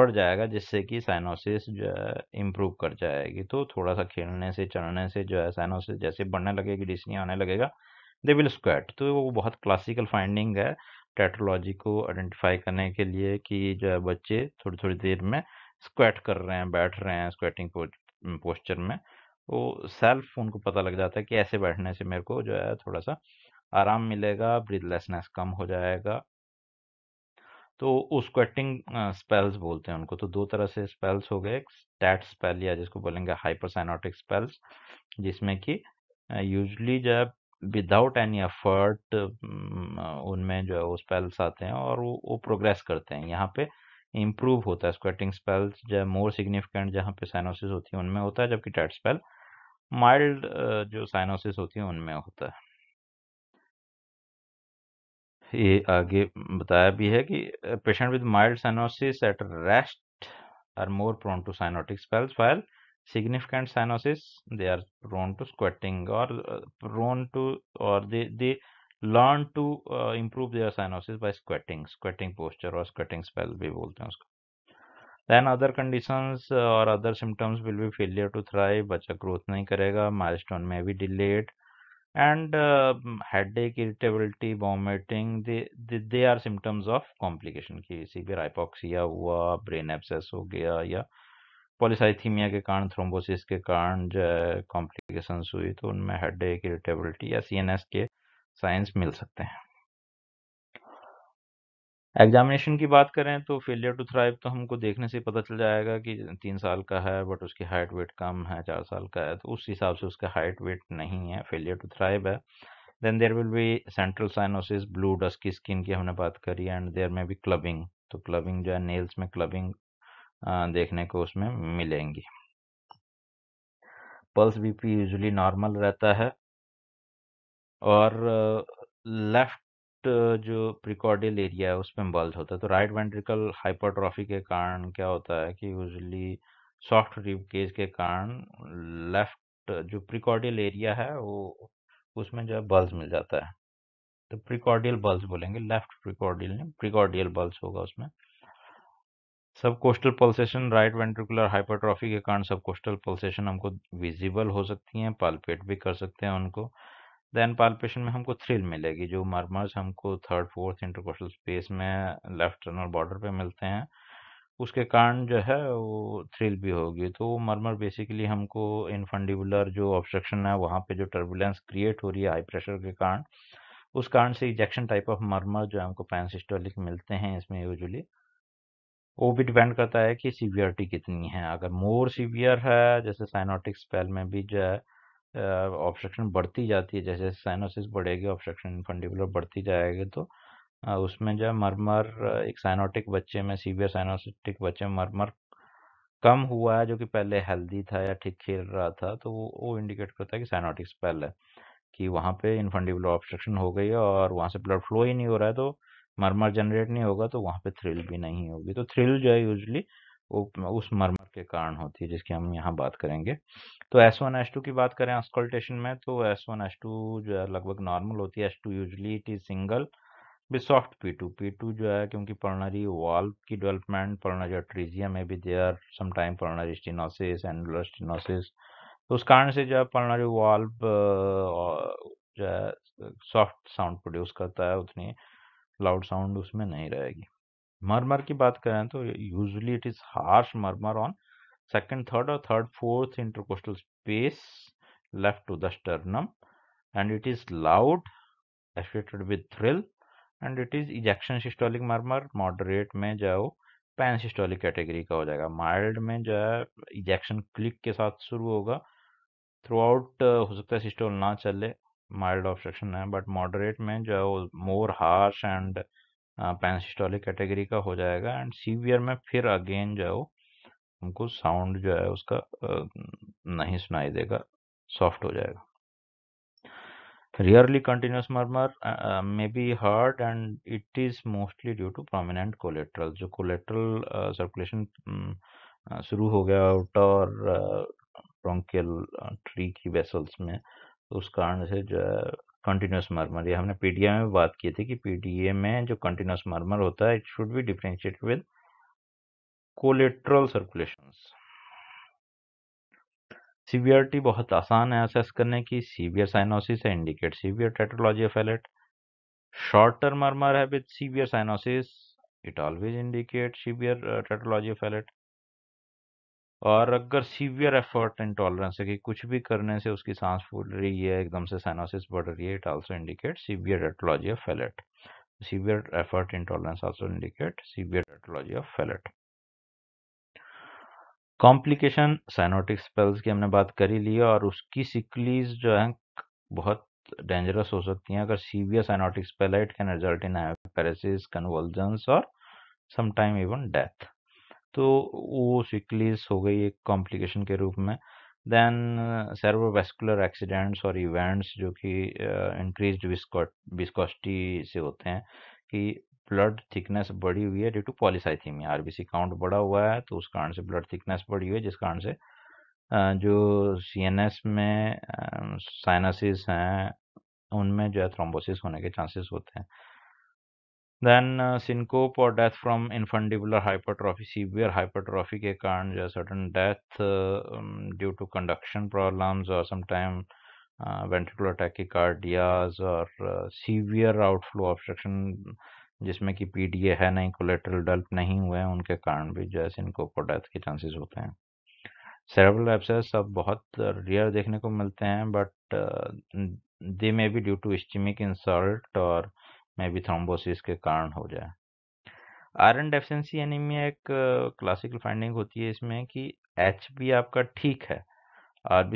बढ़ जाएगा जिससे कि साइनोसिस जो है इम्प्रूव कर जाएगी तो थोड़ा सा खेलने से चलने से जो है साइनोसिस जैसे बढ़ने लगेगी डिसनी आने लगेगा दे विल स्क्वेट तो वो बहुत क्लासिकल फाइंडिंग है टेट्रोलॉजी को आइडेंटिफाई करने के लिए कि जो है बच्चे थोड़ी थोड़ी देर में स्क्वेट कर रहे हैं बैठ रहे हैं स्क्वेटिंग पोस्चर mm, में वो तो सेल्फ उनको पता लग जाता है कि ऐसे बैठने से मेरे को जो है थोड़ा सा आराम मिलेगा ब्रीदलेसनेस कम हो जाएगा तो उस स्क्वेटिंग स्पेल्स बोलते हैं उनको तो दो तरह से स्पेल्स हो गए एक स्टैट स्पेल या जिसको बोलेंगे हाइपरसाइनोटिक स्पेल्स जिसमें कि यूजली जो है विदाउट एनी एफर्ट उनमें जो है वो स्पेल्स आते हैं और वो वो प्रोग्रेस करते हैं यहाँ पे इम्प्रूव होता है स्क्वेटिंग स्पेल्स जब मोर सिग्निफिकेंट जहाँ पे साइनोसिस होती है उनमें होता है जबकि टैट स्पेल माइल्ड जो साइनोसिस होती है उनमें होता है ये आगे बताया भी है कि patient with mild cyanosis at rest are more prone to cyanotic spells while significant cyanosis they are prone to squatting और प्रोन टू और they they learn to improve their cyanosis by squatting squatting posture और squatting spell भी बोलते हैं उसको then other condition और other symptoms will be failure to thrive बच्चा growth नहीं करेगा माइल स्टोन में भी delayed and headache irritability vomiting they are symptoms of complication की भी राइपोक्सिया हुआ ब्रेन एब्सेस हो गया या पॉलिसाइथीमिया के कारण थ्रोम्बोसिस के कारण जो कॉम्प्लिकेशन हुई तो उनमें हेड एक इरिटेबिलिटी या सी एन एस के साइंस मिल सकते हैं एग्जामिनेशन की बात करें तो फेलियर टू थ्राइव तो हमको देखने से पता चल जाएगा कि तीन साल का है बट उसकी हाइट वेट कम है चार साल का है तो उस हिसाब से उसका हाइट वेट नहीं है फेलियर टू थ्राइव है then there will be central cyanosis blue dusky की स्किन की हमने बात करी एंड देर में भी क्लबिंग तो क्लबिंग जो है नेल्स में क्लबिंग देखने को उसमें मिलेंगी पल्स बीपी यूजुअली नॉर्मल रहता है और लेफ्ट जो प्रिकॉर्डियल एरिया है उसमें बल्ज होता है तो राइट वेंट्रिकल हाइपरट्रॉफी के कारण क्या होता है कि यूजली सॉफ्ट रिब केज के कारण लेफ्ट जो प्रिकॉर्डियल एरिया है वो उसमें जो है बल्ज मिल जाता है तो प्रिकॉर्डियल बल्ज बोलेंगे लेफ्ट प्रिकॉर्डियल नहीं प्रिकॉर्डियल बल्ज होगा उसमें subcostal pulsation right ventricular hypertrophy के कारण सब कोस्टल पल्सेशन हमको विजिबल हो सकती हैं पालपेट भी कर सकते हैं उनको देन पालपेशन में हमको थ्रिल मिलेगी जो मर्मर्स हमको थर्ड फोर्थ इंटरकोशल स्पेस में लेफ्ट और बॉर्डर पे मिलते हैं उसके कारण जो है वो थ्रिल भी होगी तो वो मर्मर बेसिकली हमको इनफंडिबुलर जो ऑब्स्ट्रक्शन है वहाँ पे जो टर्बुलेंस क्रिएट हो रही है हाई प्रेशर के कारण उस कारण से इजेक्शन टाइप ऑफ मर्मर जो हमको पैनसिस्टोलिक मिलते हैं इसमें यूजली वो भी डिपेंड करता है कि सीवियरिटी कितनी है अगर मोर सीवियर है जैसे साइनोटिक स्पेल में भी जो है ऑब्स्ट्रक्शन बढ़ती जाती है जैसे साइनोसिस बढ़ेगी ऑब्स्ट्रक्शन फंडिबुलर बढ़ती जाएगी तो उसमें जो मरमर एक साइनोटिक बच्चे में सीवियर साइनोसिटिक बच्चे में मरमर कम हुआ है जो कि पहले हेल्दी था या ठीक खेल रहा था तो वो वो इंडिकेट करता है कि साइनोटिक स्पेल है कि वहाँ पे इनफंडिबुलर ऑब्स्ट्रक्शन हो गई है और वहाँ से ब्लड फ्लो ही नहीं हो रहा है तो मरमर जनरेट नहीं होगा तो वहाँ पे थ्रिल भी नहीं होगी तो थ्रिल जो है यूजली उस मरमर के कारण होती है जिसकी हम यहाँ बात करेंगे तो एस वन एस टू की बात करें ऑस्कल्टेशन में तो एस वन एस टू जो है लगभग नॉर्मल होती है S two usually it is single with soft P two P two जो है क्योंकि पर्नरी वॉल्व की डेवलपमेंट पर्नरी ट्रीजिया में भी there sometime pulmonary stenosis annular stenosis तो उस कारण से जो है पर्नरी वॉल्व uh, जो है सॉफ्ट साउंड प्रोड्यूस करता है उतनी लाउड साउंड उसमें नहीं रहेगी मरमर की बात करें तो usually it is harsh murmur on second third और third fourth intercostal space left to the sternum and it is loud associated with thrill and it is ejection systolic murmur moderate में जो है वो पैन सिस्टोलिक कैटेगरी का हो जाएगा mild में जो है इजेक्शन क्लिक के साथ शुरू होगा थ्रू आउट uh, हो सकता है सिस्टोल ना चले माइल्ड ऑब्स्ट्रक्शन है बट मॉडरेट में जो है वो more harsh and pansystolic category का हो जाएगा एंड सीवियर में फिर अगेन जो है वो हमको साउंड जो है उसका नहीं सुनाई देगा सॉफ्ट हो जाएगा rarely continuous murmur may be heard and it is mostly due to prominent collateral जो कोलेट्रल सर्कुलेशन शुरू हो गया आउट और ट्रंकियल ट्री की वेसल्स में तो उस कारण से जो है कंटिन्यूस मर्मर ये हमने पी में बात की थी कि पी में जो कंटिन्यूस मर्मर होता है it should be differentiate with collateral circulation severity बहुत आसान है असेस करने की सीवियर साइनोसिस है indicate severe tetralogy of Fallot short term murmur है with severe cyanosis it always indicate severe tetralogy of Fallot और अगर सीवियर एफर्ट टॉलरेंस है कि कुछ भी करने से उसकी सांस फूल रही है एकदम से साइनोसिस बढ़ रही है it also indicate severe tetralogy of Fallot severe effort tolerance also indicate severe tetralogy of Fallot complication cyanotic spells की हमने बात कर ही ली और उसकी सिकलीज जो है बहुत डेंजरस हो सकती है अगर सीवियर साइनोटिक स्पेल है it can result in paralysis convulsions और समटाइम इवन डेथ तो वो सिकलीज हो गई एक कॉम्प्लिकेशन के रूप में देन सर्वोवेस्कुलर एक्सीडेंट्स और इवेंट्स जो कि इंक्रीज uh, विस्कोसिटी से होते हैं कि ब्लड थिकनेस बढ़ी हुई है due to polycythemia RBC count बढ़ा हुआ है तो उस कारण से ब्लड थिकनेस बढ़ी हुई है जिस कारण से uh, जो सीएनएस में साइनासिस uh, हैं उनमें जो है थ्रोम्बोसिस होने के चांसेस होते हैं देन सिंकोप और death from infundibular hypertrophy severe hypertrophy के कारण जो sudden death due to conduction problems और समटाइम वेंटिकुलर अटैक की कार्डियाज और सीवियर आउटफ्लो ऑब्स्ट्रक्शन जिसमें कि पी डी ए है नहीं कोलेट्रल डेल्प नहीं हुए हैं उनके कारण भी जो है सिंकोप और डेथ के चांसेज होते हैं सेरेब्रल एब्सेस अब बहुत रेयर देखने को मिलते हैं but they may be due to ischemic insult और uh, में भी थ्रोम्बोसिस के कारण हो जाए आयरन डेफिशिएंसी एनीमिया एक क्लासिकल फाइंडिंग होती है इसमें कि एच बी आपका ठीक है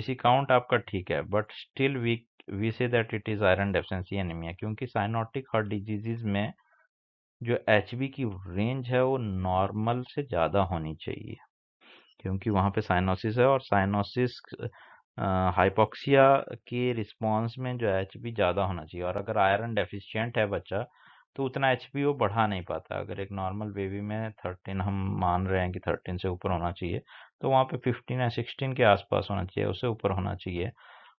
सी काउंट आपका ठीक है but still we we say that it is iron deficiency anaemia क्योंकि साइनोटिक हार्ट डिजीजेज में जो एच बी की रेंज है वो नॉर्मल से ज़्यादा होनी चाहिए क्योंकि वहाँ पे साइनोसिस है और साइनोसिस हाइपोक्सिया के रिस्पॉन्स में जो एच पी ज़्यादा होना चाहिए और अगर आयरन डेफिशिएंट है बच्चा तो उतना एच पी वो बढ़ा नहीं पाता अगर एक नॉर्मल बेबी में थर्टीन हम मान रहे हैं कि थर्टीन से ऊपर होना चाहिए तो वहाँ पे फिफ्टीन या सिक्सटीन के आसपास होना चाहिए उससे ऊपर होना चाहिए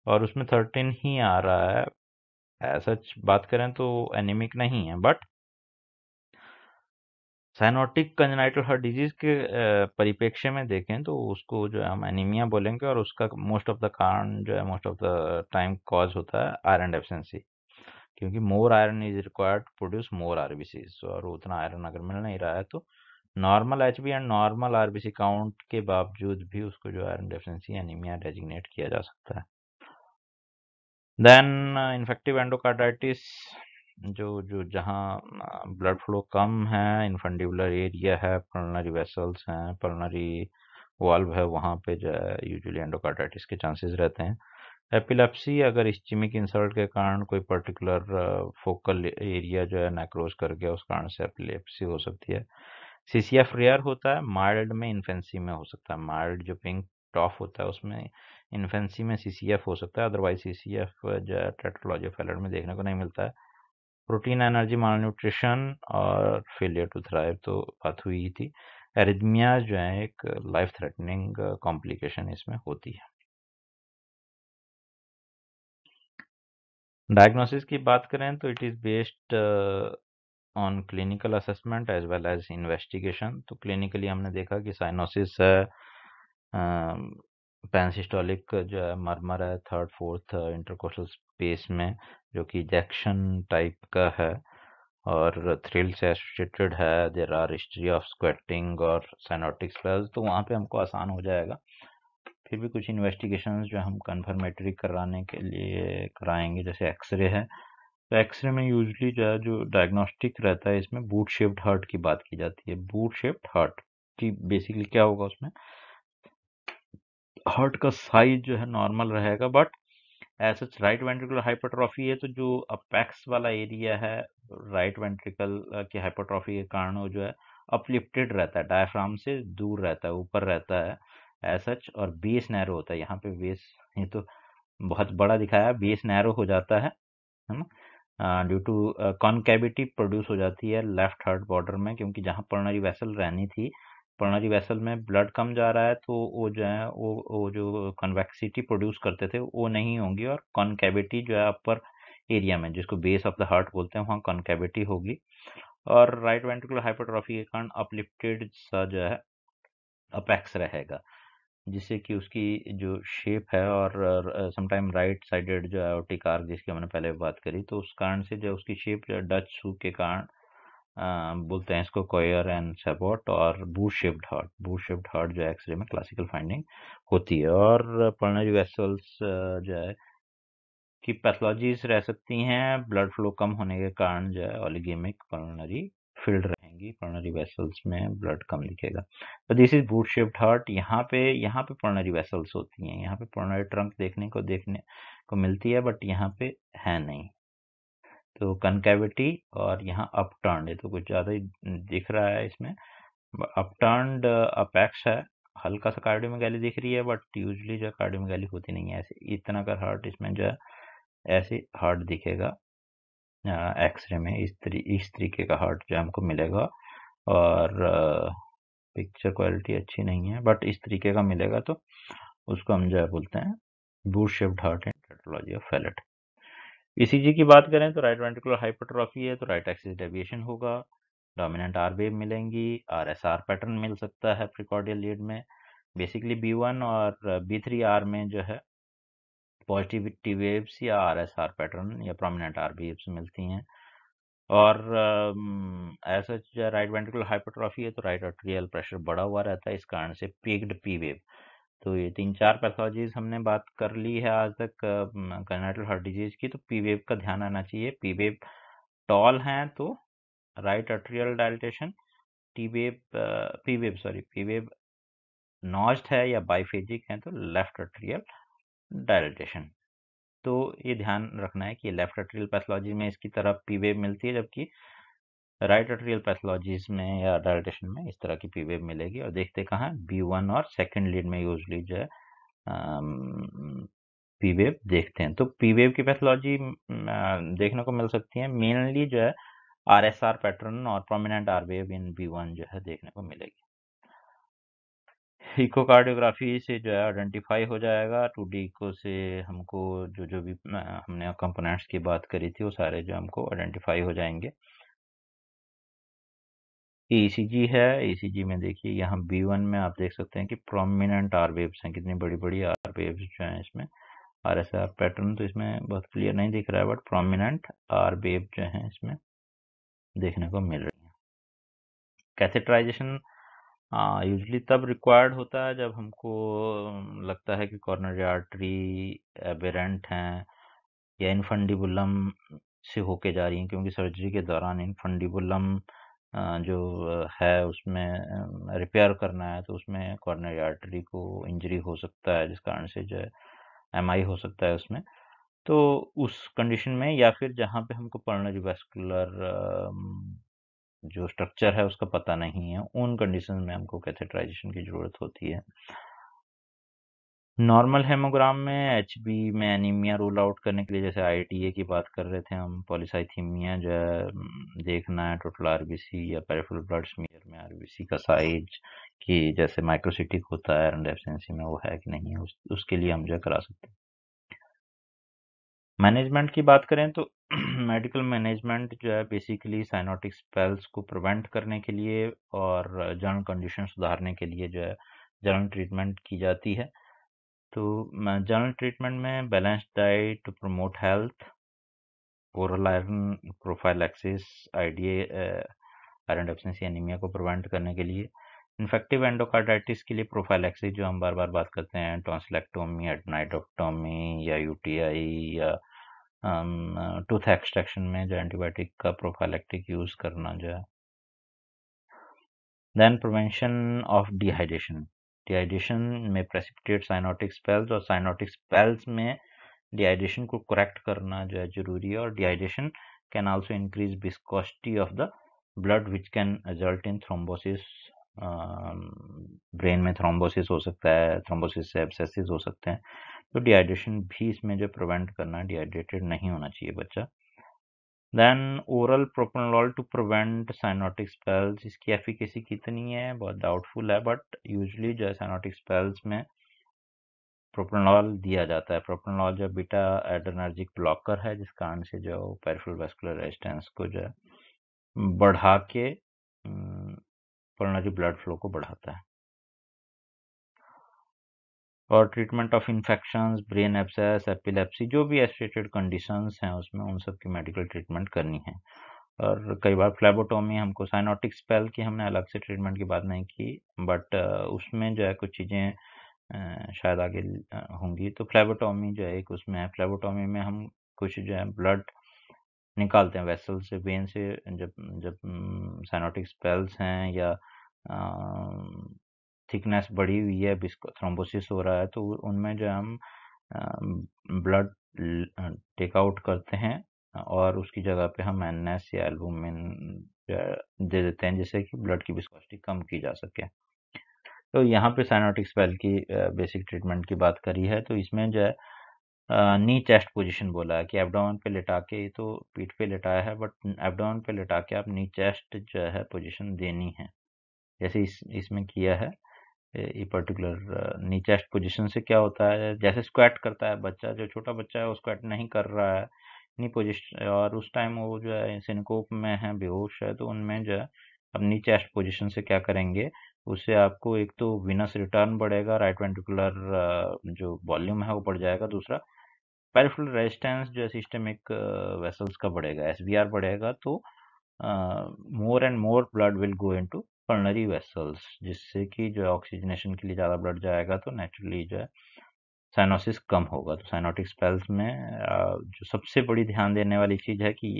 और उसमें थर्टीन ही आ रहा है सच बात करें तो एनिमिक नहीं है but cyanotic congenital heart disease के परिप्रेक्ष्य में देखें तो उसको जो है हम एनीमिया बोलेंगे और उसका मोस्ट ऑफ द कारण जो है most of the time cause होता है आयरन डेफिशिएंसी क्योंकि more iron is required to produce more RBCs और उतना आयरन अगर मिल नहीं रहा है तो normal H B and normal RBC count के बावजूद भी उसको जो आयरन डेफिशिएंसी एनीमिया डेजिग्नेट किया जा सकता है देन इन्फेक्टिव एंडोकार्डाइटिस जो जो जहाँ ब्लड फ्लो कम है इनफंडिबुलर एरिया है पलनरी वेसल्स हैं पलनरी वाल्व है वहाँ पे जो है यूजली एंडोकार्डाइटिस के चांसेस रहते हैं एपिलेप्सी अगर चिमिक इंसल्ट के कारण कोई पर्टिकुलर फोकल एरिया जो है नेक्रोज कर गया उस कारण से एपिलेप्सी हो सकती है सी सी एफ रेयर होता है माइल्ड में इन्फेंसी में हो सकता है माइल्ड जो पिंक टॉफ होता है उसमें इन्फेंसी में सी सी एफ हो सकता है अदरवाइज सी सी एफ जो है टेट्रोलॉजी फैलर में देखने को नहीं मिलता है प्रोटीन एनर्जी माल न्यूट्रिशन और फेलियर टू थ्राइव तो बात हुई ही थी एरिदमिया जो है एक लाइफ थ्रेटनिंग कॉम्प्लिकेशन इसमें होती है डायग्नोसिस की बात करें तो it is based on clinical assessment as well as investigation तो क्लिनिकली हमने देखा कि साइनोसिस है पैनसिस्टोलिक जो है मरमर है थर्ड फोर्थ इंटरकोशल स्पेस में जो कि जैक्शन टाइप का है और थ्रिल से एसोसिएटेड है there are history of squatting और साइनोटिक स्लर्स तो वहाँ पे हमको आसान हो जाएगा फिर भी कुछ इन्वेस्टिगेशन जो हम कन्फर्मेटरी कराने के लिए कराएंगे जैसे एक्सरे है तो एक्सरे में यूजली जो है जो डायग्नोस्टिक रहता है इसमें बूट शेप्ड हार्ट की बात की जाती है बूट शेप्ड हार्ट की बेसिकली क्या होगा उसमें हार्ट का साइज जो है नॉर्मल रहेगा but as right ventricular hypertrophy है तो जो अपैक्स वाला एरिया है राइट वेंट्रिकल की हाइपरट्रॉफी के कारण वो जो है अपलिफ्टेड रहता है डायफ्राम से दूर रहता है ऊपर रहता है एज सच और बेस नैरो होता है यहाँ पे बेस ये तो बहुत बड़ा दिखाया बेस नैरो हो जाता है है ना ड्यू टू कॉन्केविटी प्रोड्यूस हो जाती है लेफ्ट हार्ट बॉर्डर में क्योंकि जहाँ पर्नरी वेसल रहनी थी जी वेसल में ब्लड कम जा रहा है तो वो जो है वो वो जो कन्वेक्सिटी प्रोड्यूस करते थे वो नहीं होंगी और कॉन्केविटी जो है अपर एरिया में जिसको बेस ऑफ द हार्ट बोलते हैं वहाँ कॉन्केविटी होगी और राइट वेंटिकुलर हाइपोट्रॉफी के कारण अपलिफ्टेड सा जो है अपेक्स रहेगा जिससे कि उसकी जो शेप है और समटाइम राइट साइडेड जो है टिकार जिसकी हमने पहले बात करी तो उस कारण से जो उसकी शेप जो डच सूप के कारण बोलते हैं इसको कोयर एंड सेबोट और boot shaped heart boot shaped heart जो है एक्सरे में क्लासिकल फाइंडिंग होती है और पल्मोनरी वेसल्स जो है की पैथोलॉजीज रह सकती हैं ब्लड फ्लो कम होने के कारण जो है ऑलिगेमिक पर्नरी फील्ड रहेंगी पर्नरी वेसल्स में ब्लड कम दिखेगा तो this is boot shaped heart यहाँ पे यहाँ पे पर्नरी वेसल्स होती हैं यहाँ पे पर्नरी ट्रंक देखने को देखने को मिलती है बट यहाँ पे है नहीं तो कनकेविटी और यहाँ अपटर्न ये तो कुछ ज़्यादा ही दिख रहा है इसमें अपटर्न अपैक्स है हल्का सा गैली दिख रही है बट यूजली जो गैली होती नहीं है ऐसे इतना का हार्ट इसमें जो है ऐसे हार्ट दिखेगा एक्सरे में इस तरी इस तरीके का हार्ट जो हमको मिलेगा और पिक्चर क्वालिटी अच्छी नहीं है बट इस तरीके का मिलेगा तो उसको हम जो है बोलते हैं बूट शेप्ड हार्ट एंड कैटोलॉजी ऑफ फैलेट ईसीजी की बात करें तो राइट वेंटिकुलर हाइपोट्रॉफी है तो राइट एक्सिस डेविएशन होगा डोमिनेंट आर वेव मिलेंगी आर एस आर पैटर्न मिल सकता है प्रिकॉर्डियल लीड में बेसिकली बी वन और बी थ्री आर में जो है पॉजिटिविटी वेव्स या आर एस आर पैटर्न या प्रोमिनेंट आर वेव्स मिलती हैं और ऐसा राइट वेंट्रिकुलर हाइपरट्रॉफी है तो राइट आर्ट्रियल प्रेशर बढ़ा हुआ रहता है इस कारण से पीक्ड पी वेव तो ये तीन चार पैथोलॉजीज़ हमने बात कर ली है आज तक कर्नाटल हार्ट डिजीज़ की तो वेब का ध्यान आना चाहिए वेब टॉल हैं तो right atrial wave P wave sorry wave नॉस्ट है या बाइफेजिक है तो लेफ्ट अट्रियल डायल्टेशन तो ये ध्यान रखना है कि लेफ्ट अट्रियल पैथोलॉजी में इसकी तरफ वेब मिलती है जबकि राइट एट्रियल पैथोलॉजीज में या डायल्टेशन में इस तरह की पी वेव मिलेगी और देखते कहाँ बी वन और सेकेंड लीड में यूजली जो है पी वेव देखते हैं तो पी वेव की पैथोलॉजी देखने को मिल सकती है मेनली जो है आर एस आर पैटर्न और prominent R wave in V one जो है देखने को मिलेगी इकोकार्डियोग्राफी से जो है आइडेंटिफाई हो जाएगा टू डी इको से हमको जो जो भी हमने कंपोनेंट्स की बात करी थी वो सारे जो हमको आइडेंटिफाई हो जाएंगे ये ईसीजी है ई में देखिए यहाँ बी वन में आप देख सकते हैं कि प्रोमिनेंट आर वेव्स हैं कितनी बड़ी बड़ी आर वेव्स जो हैं इसमें आर एस आर पैटर्न तो इसमें बहुत क्लियर नहीं दिख रहा है बट प्रोमिनेंट आर वेव जो हैं इसमें देखने को मिल रही है कैथेटराइजेशन यूजली तब रिक्वायर्ड होता है जब हमको लगता है कि कॉर्नरी आर्टरी एबेरेंट हैं या इनफंडिबुलम से होके जा रही हैं क्योंकि सर्जरी के दौरान इनफंडिबुलम जो है उसमें रिपेयर करना है तो उसमें कॉर्नरी आर्टरी को इंजरी हो सकता है जिस कारण से जो है एम हो सकता है उसमें तो उस कंडीशन में या फिर जहाँ पे हमको पर्नरी वेस्कुलर जो स्ट्रक्चर है उसका पता नहीं है उन कंडीशन में हमको कैथेटराइजेशन की ज़रूरत होती है नॉर्मल हेमोग्राम में एच में एनीमिया रूल आउट करने के लिए जैसे आई की बात कर रहे थे हम पॉलिसाइथीमिया जो है हम्म, देखना है टोटल आरबीसी या पेरिफेरल ब्लड स्मीयर में आरबीसी का साइज कि जैसे माइक्रोसिटिक होता है में वो है कि नहीं है उस, उसके लिए हम जो करा सकते हैं मैनेजमेंट की बात करें तो मेडिकल मैनेजमेंट जो है बेसिकली साइनोटिक स्पेल्स को प्रिवेंट करने के लिए और जनरल कंडीशन सुधारने के लिए जो है जनरल ट्रीटमेंट की जाती है तो जनरल ट्रीटमेंट में balanced diet to promote health oral iron prophylaxis IDA iron deficiency anaemia को प्रिवेंट करने के लिए इन्फेक्टिव एंडोकार्डाइटिस के लिए प्रोफाइल एक्सिस जो हम बार बार बात करते हैं टॉन्सिलेक्टोमी एडनाइडोक्टोमी या यूटीआई या टूथ um, एक्सट्रैक्शन में जो एंटीबायोटिक का प्रोफाइलैक्टिक यूज़ करना जो है then prevention of dehydration dehydration में प्रेसिपिटेट साइनोटिक स्पेल्स और साइनोटिक स्पेल्स में डिहाइड्रेशन को करेक्ट करना जो है जरूरी है और dehydration can also increase viscosity of the blood which can result in thrombosis brain में थ्रोम्बोसिस हो सकता है थ्रोम्बोसिस से एब्सेसिस हो सकते हैं तो डिहाइड्रेशन भी इसमें जो प्रिवेंट करना डिहाइड्रेटेड नहीं होना चाहिए बच्चा then oral propranolol to prevent cyanotic spells इसकी एफिकेसी कितनी है बहुत डाउटफुल है बट यूजली जो है साइनोटिक स्पेल्स में प्रोपनोलॉल दिया जाता है प्रोपनोलॉल जो बीटा एडर्नर्जिक ब्लॉकर है जिस कारण से जो पेरिफेरल वेस्कुलर रेजिस्टेंस को जो है बढ़ा के पलनारी ब्लड फ्लो को बढ़ाता है और treatment of infection brain abscess epilepsy जो भी एसोसिएटेड कंडीशन हैं उसमें उन सब की मेडिकल ट्रीटमेंट करनी है और कई बार फ्लैबोटोमी हमको साइनोटिक स्पेल की हमने अलग से ट्रीटमेंट की बात नहीं की बट उसमें जो है कुछ चीज़ें शायद आगे होंगी तो फ्लैबोटोमी जो है एक उसमें है फ्लैबोटोमी में हम कुछ जो है ब्लड निकालते हैं वेसल से वेन से जब जब साइनोटिक स्पेल्स हैं या थिकनेस बढ़ी हुई है थ्रोम्बोसिस हो रहा है तो उनमें जो हम ब्लड टेकआउट करते हैं और उसकी जगह पे हम एन या एल्बुमिन दे देते हैं जिससे कि ब्लड की विस्कोसिटी कम की जा सके तो यहाँ पे साइनोटिक स्पेल की बेसिक ट्रीटमेंट की बात करी है तो इसमें जो है नी चेस्ट पोजीशन बोला है कि एबडोमन पे लिटा के तो पीठ पे लिटाया है बट एबडोमन पे लिटा के आप नी चेस्ट जो है पोजीशन देनी है जैसे इस इसमें किया है ये पर्टिकुलर नी चेस्ट पोजिशन से क्या होता है जैसे स्क्वैट करता है बच्चा जो छोटा बच्चा है वो स्क्वैट नहीं कर रहा है नी पोजिशन और उस टाइम वो जो है सिनकोप में है बेहोश है तो उनमें जो है अब नी चेस्ट पोजिशन से क्या करेंगे उससे आपको एक तो विनस रिटर्न बढ़ेगा राइट वेंटिकुलर जो वॉल्यूम है वो बढ़ जाएगा दूसरा पेरिफुल रेजिस्टेंस जो है सिस्टमिक वेसल्स का बढ़ेगा एस बढ़ेगा तो more and more blood will go into pulmonary vessels जिससे कि जो है ऑक्सीजनेशन के लिए ज़्यादा ब्लड जाएगा तो नेचुरली जो है साइनोसिस कम होगा तो साइनोटिक स्पेल्स में जो सबसे बड़ी ध्यान देने वाली चीज़ है कि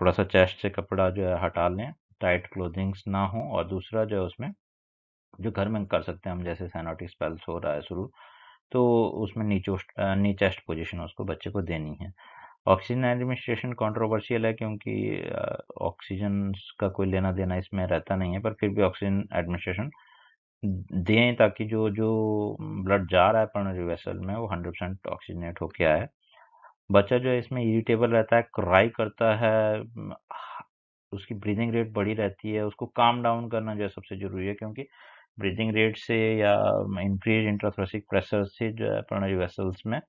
थोड़ा सा चेस्ट से कपड़ा जो है हटा लें टाइट क्लोथिंग्स ना हो और दूसरा जो है उसमें जो घर में कर सकते हैं हम जैसे साइनोटिक स्पेल्स हो रहा है शुरू तो उसमें नीचो नी चेस्ट पोजिशन उसको बच्चे को देनी है ऑक्सीजन एडमिनिस्ट्रेशन कंट्रोवर्शियल है क्योंकि ऑक्सीजन का कोई लेना देना इसमें रहता नहीं है पर फिर भी ऑक्सीजन एडमिनिस्ट्रेशन दें ताकि जो जो ब्लड जा रहा है पर्नरी वेसल में वो हंड्रेड परसेंट ऑक्सीजनेट होके आए बच्चा जो है इसमें इरिटेबल रहता है क्राई करता है उसकी ब्रीदिंग रेट बड़ी रहती है उसको काम डाउन करना जो है सबसे जरूरी है क्योंकि ब्रीदिंग रेट से या इंक्रीज इंट्राथ्रेसिक प्रेशर से जो है पर्नरी वेसल्स में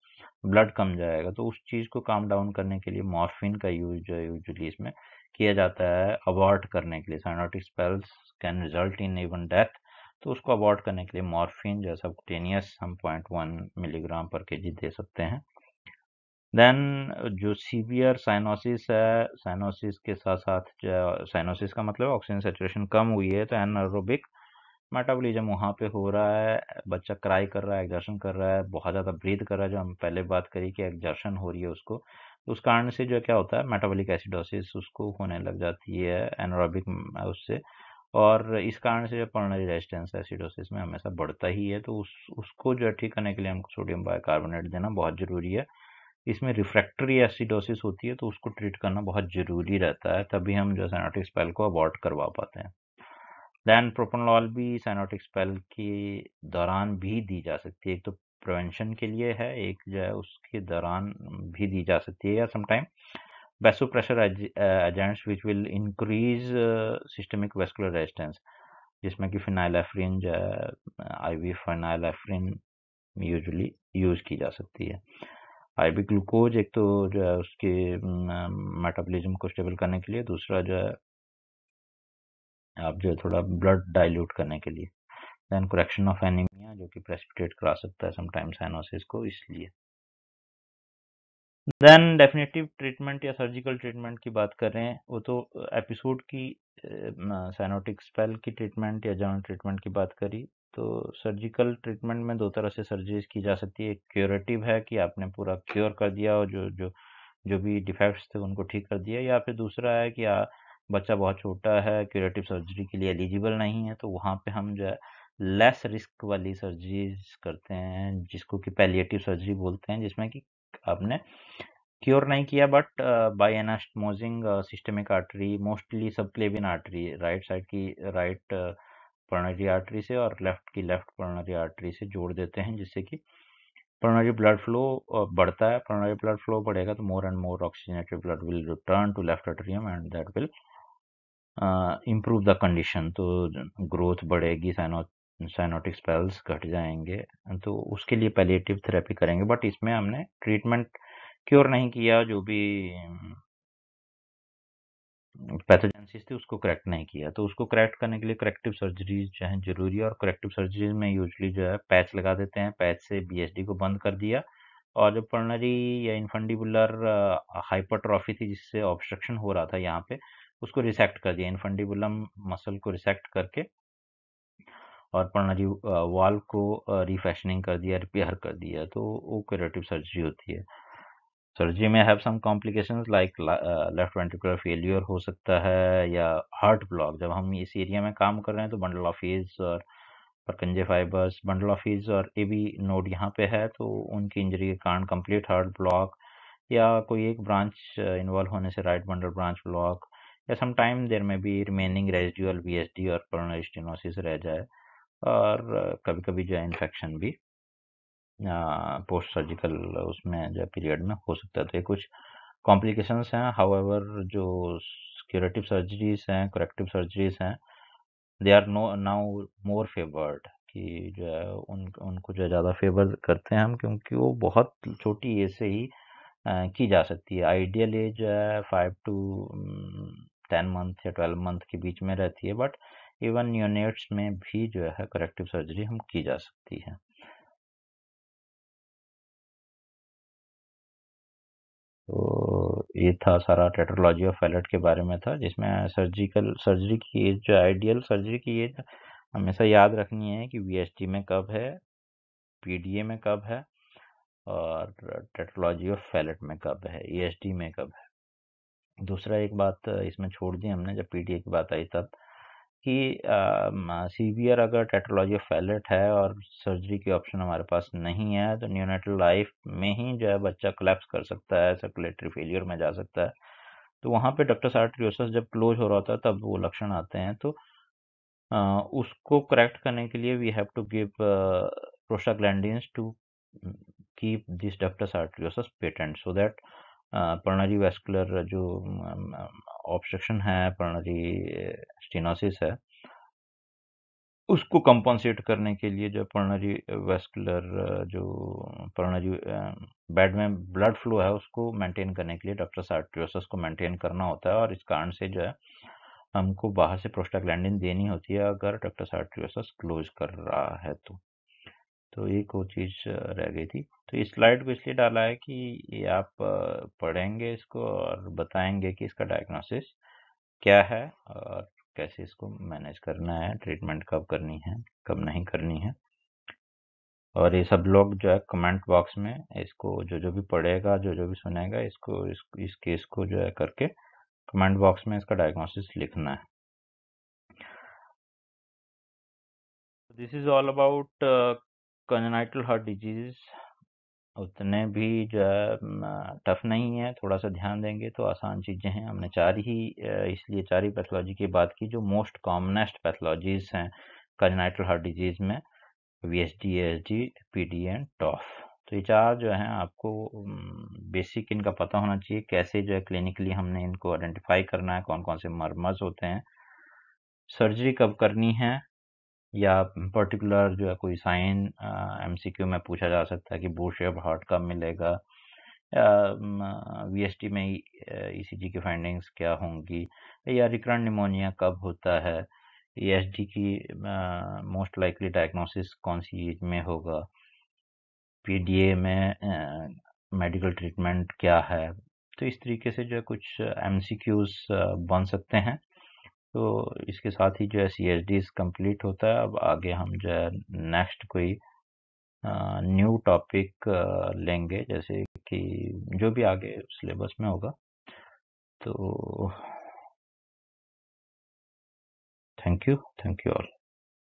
ब्लड कम जाएगा तो उस चीज़ को काम डाउन करने के लिए मॉर्फिन का यूज जो है यूजली इसमें किया जाता है अबॉर्ट करने के लिए cyanotic spells can result in even death तो उसको अबॉर्ट करने के लिए मॉर्फिन जैसा सबक्टेनियस हम पॉइंट वन मिलीग्राम पर के जी दे सकते हैं देन जो सीवियर साइनोसिस है साइनोसिस के साथ साथ साइनोसिस का मतलब ऑक्सीजन सेचुरेशन कम हुई है तो एनरोबिक मेटाबॉलिज्म वहाँ पे हो रहा है बच्चा क्राई कर रहा है एग्जर्शन कर रहा है बहुत ज़्यादा ब्रीथ कर रहा है जो हम पहले बात करी कि एग्जर्शन हो रही है उसको तो उस कारण से जो क्या होता है मेटाबॉलिक एसिडोसिस उसको होने लग जाती है एनरोबिक उससे और इस कारण से जो पर्नरी रेजिस्टेंस एसिडोसिस में हमेशा बढ़ता ही है तो उस उसको जो है ठीक करने के लिए हमको सोडियम बाइकार्बोनेट देना बहुत ज़रूरी है इसमें रिफ्रैक्टरी एसिडोसिस होती है तो उसको ट्रीट करना बहुत ज़रूरी रहता है तभी हम जो है सैनोटिक स्पेल को अवॉर्ड करवा पाते हैं दैन प्रोपोनोलॉल भी साइनोटिक स्पेल के दौरान भी दी जा सकती है एक तो प्रिवेंशन के लिए है एक जो है उसके दौरान भी दी जा सकती है या sometime pressure agents which will increase systemic vascular resistance जिसमें कि फिनाइल एफरिन जो है I V phenylephrine usually use की जा सकती है आई वी ग्लूकोज एक तो जो है उसके मेटाबॉलिज्म को स्टेबल करने के लिए दूसरा जो है आप जो है थोड़ा ब्लड डाइल्यूट करने के लिए देन करेक्शन ऑफ एनीमिया जो कि प्रेसिपिटेट करा सकता है समटाइम्स एनोसिस को इसलिए देन डेफिनेटिव ट्रीटमेंट या सर्जिकल ट्रीटमेंट की बात करें वो तो एपिसोड की साइनोटिक स्पेल की ट्रीटमेंट या जर्नल ट्रीटमेंट की बात करी तो सर्जिकल ट्रीटमेंट में दो तरह से सर्जरीज की जा सकती है एक क्योरेटिव है कि आपने पूरा क्योर कर दिया और जो जो जो भी डिफेक्ट्स थे उनको ठीक कर दिया या फिर दूसरा है कि आ, बच्चा बहुत छोटा है क्यूरेटिव सर्जरी के लिए एलिजिबल नहीं है तो वहाँ पे हम जो है लेस रिस्क वाली सर्जरीज करते हैं जिसको कि पैलिएटिव सर्जरी बोलते हैं जिसमें कि आपने क्योर नहीं किया but by anastomosing systemic artery mostly subclavian artery right side की राइट पर्णरी आर्टरी से और लेफ्ट की लेफ्ट पर्नरी आर्टरी से जोड़ देते हैं जिससे कि पर्नरी ब्लड फ्लो बढ़ता है पर्नरी ब्लड फ्लो बढ़ेगा तो more and more oxygenated blood will return to left atrium and that will improve the condition तो ग्रोथ बढ़ेगी साइनो साइनोटिक स्पेल्स घट जाएंगे तो उसके लिए पैलिएटिव थेरेपी करेंगे बट इसमें हमने ट्रीटमेंट क्योर नहीं किया जो भी पैथोजेंसिस थी उसको करेक्ट नहीं किया तो उसको करेक्ट करने के लिए करेक्टिव सर्जरीज जो है जरूरी है और करेक्टिव सर्जरीज में यूजली जो है पैच लगा देते हैं पैच से बी को बंद कर दिया और जो पर्नरी या इन्फंडिबुलर हाइपरट्रॉफी थी जिससे ऑब्स्ट्रक्शन हो रहा था यहाँ पे उसको रिसेक्ट कर दिया इनफंडिबुलम मसल को रिसेक्ट करके और प्रणाली वाल को रिफैशनिंग कर दिया रिपेयर कर दिया तो वो क्यूरेटिव सर्जरी होती है सर्जरी में have some complication like left ventricular failure हो सकता है या हार्ट ब्लॉक जब हम इस एरिया में काम कर रहे हैं तो बंडल ऑफिस और परकंजे फाइबर्स बंडल ऑफिस और ए बी नोड यहाँ पे है तो उनकी इंजरी के कारण कंप्लीट हार्ट ब्लॉक या कोई एक ब्रांच इन्वॉल्व होने से राइट बंडल ब्रांच ब्लॉक या टाइम देर में भी रिमेनिंग रेजिडुअल वी और कोरोनरी रह जाए और कभी कभी जो है इन्फेक्शन भी पोस्ट सर्जिकल उसमें जो पीरियड में हो सकता था कुछ कॉम्प्लिकेशंस हैं हाउएवर जो क्यूरेटिव सर्जरीज हैं करेक्टिव सर्जरीज हैं they are no now more favoured कि जो है उन उनको जो है ज़्यादा फेवर करते हैं हम क्योंकि वो बहुत छोटी एज से ही आ, की जा सकती है आइडियल एज जो है फाइव टू टेन मंथ या ट्वेल्व मंथ के बीच में रहती है बट इवन यूनिट्स में भी जो है करेक्टिव सर्जरी हम की जा सकती है तो ये था सारा टेट्रोलॉजी ऑफ फैलेट के बारे में था जिसमें सर्जिकल सर्जरी की एज जो आइडियल सर्जरी की एज हमेशा याद रखनी है कि वी में कब है पी में कब है और टेट्रोलॉजी ऑफ फैलेट में कब है ई e में कब है दूसरा एक बात इसमें छोड़ दी हमने जब पीटीए की बात आई तब कि सीवियर अगर टेट्रोलॉजी ऑफ फैलेट है और सर्जरी की ऑप्शन हमारे पास नहीं है तो न्यूनेटल लाइफ में ही जो है बच्चा क्लैप्स कर सकता है सर्कुलेटरी फेलियर में जा सकता है तो वहाँ पे डॉक्टर आर्ट्रियोसस जब क्लोज हो रहा होता है तब वो लक्षण आते हैं तो आ, उसको करेक्ट करने के लिए we have to give prostaglandin to keep this ductus arteriosus patent so that pulmonary vascular जो ऑब्स्ट्रक्शन है प्रणरी स्टेनोसिस है उसको कंपनसेट करने के लिए जो प्रणरी वेस्कुलर जो प्रणरी बेड में ब्लड फ्लो है उसको मेंटेन करने के लिए डॉक्टर सार्टियोसस को मेंटेन करना होता है और इस कारण से जो है हमको बाहर से प्रोस्टाग्लैंडिन देनी होती है अगर डॉक्टर सार्टियोसस क्लोज कर रहा है तो तो एक और चीज़ रह गई थी तो इस स्लाइड को इसलिए डाला है कि ये आप पढ़ेंगे इसको और बताएंगे कि इसका डायग्नोसिस क्या है और कैसे इसको मैनेज करना है ट्रीटमेंट कब करनी है कब नहीं करनी है और ये सब लोग जो है कमेंट बॉक्स में इसको जो जो भी पढ़ेगा जो जो भी सुनेगा इसको इस, केस को जो है करके कमेंट बॉक्स में इसका डायग्नोसिस लिखना है this is all about congenital heart disease उतने भी जो है टफ नहीं है थोड़ा सा ध्यान देंगे तो आसान चीज़ें हैं हमने चार ही इसलिए चार ही पैथोलॉजी की बात की जो मोस्ट कॉमनेस्ट पैथोलॉजीज हैं कंजनाइटल हार्ट डिजीज़ में V S D S D P D and TOF तो ये चार जो हैं आपको बेसिक इनका पता होना चाहिए कैसे जो है क्लिनिकली हमने इनको आइडेंटिफाई करना है कौन कौन से मरमज होते हैं सर्जरी कब करनी है या पर्टिकुलर जो है कोई साइन क्यू में पूछा जा सकता है कि बोशेप शेप हार्ट कब मिलेगा या वी एस टी में ई सी जी की फाइंडिंग्स क्या होंगी या रिकरण निमोनिया कब होता है ई एस डी की मोस्ट लाइकली डायग्नोसिस कौन सी एज में होगा पी डी ए में मेडिकल ट्रीटमेंट क्या है तो इस तरीके से जो है कुछ एम सी क्यूज बन सकते हैं तो इसके साथ ही जो है सी एच डी कम्प्लीट होता है अब आगे हम जो है नेक्स्ट कोई न्यू टॉपिक लेंगे जैसे कि जो भी आगे सिलेबस में होगा तो thank you thank you all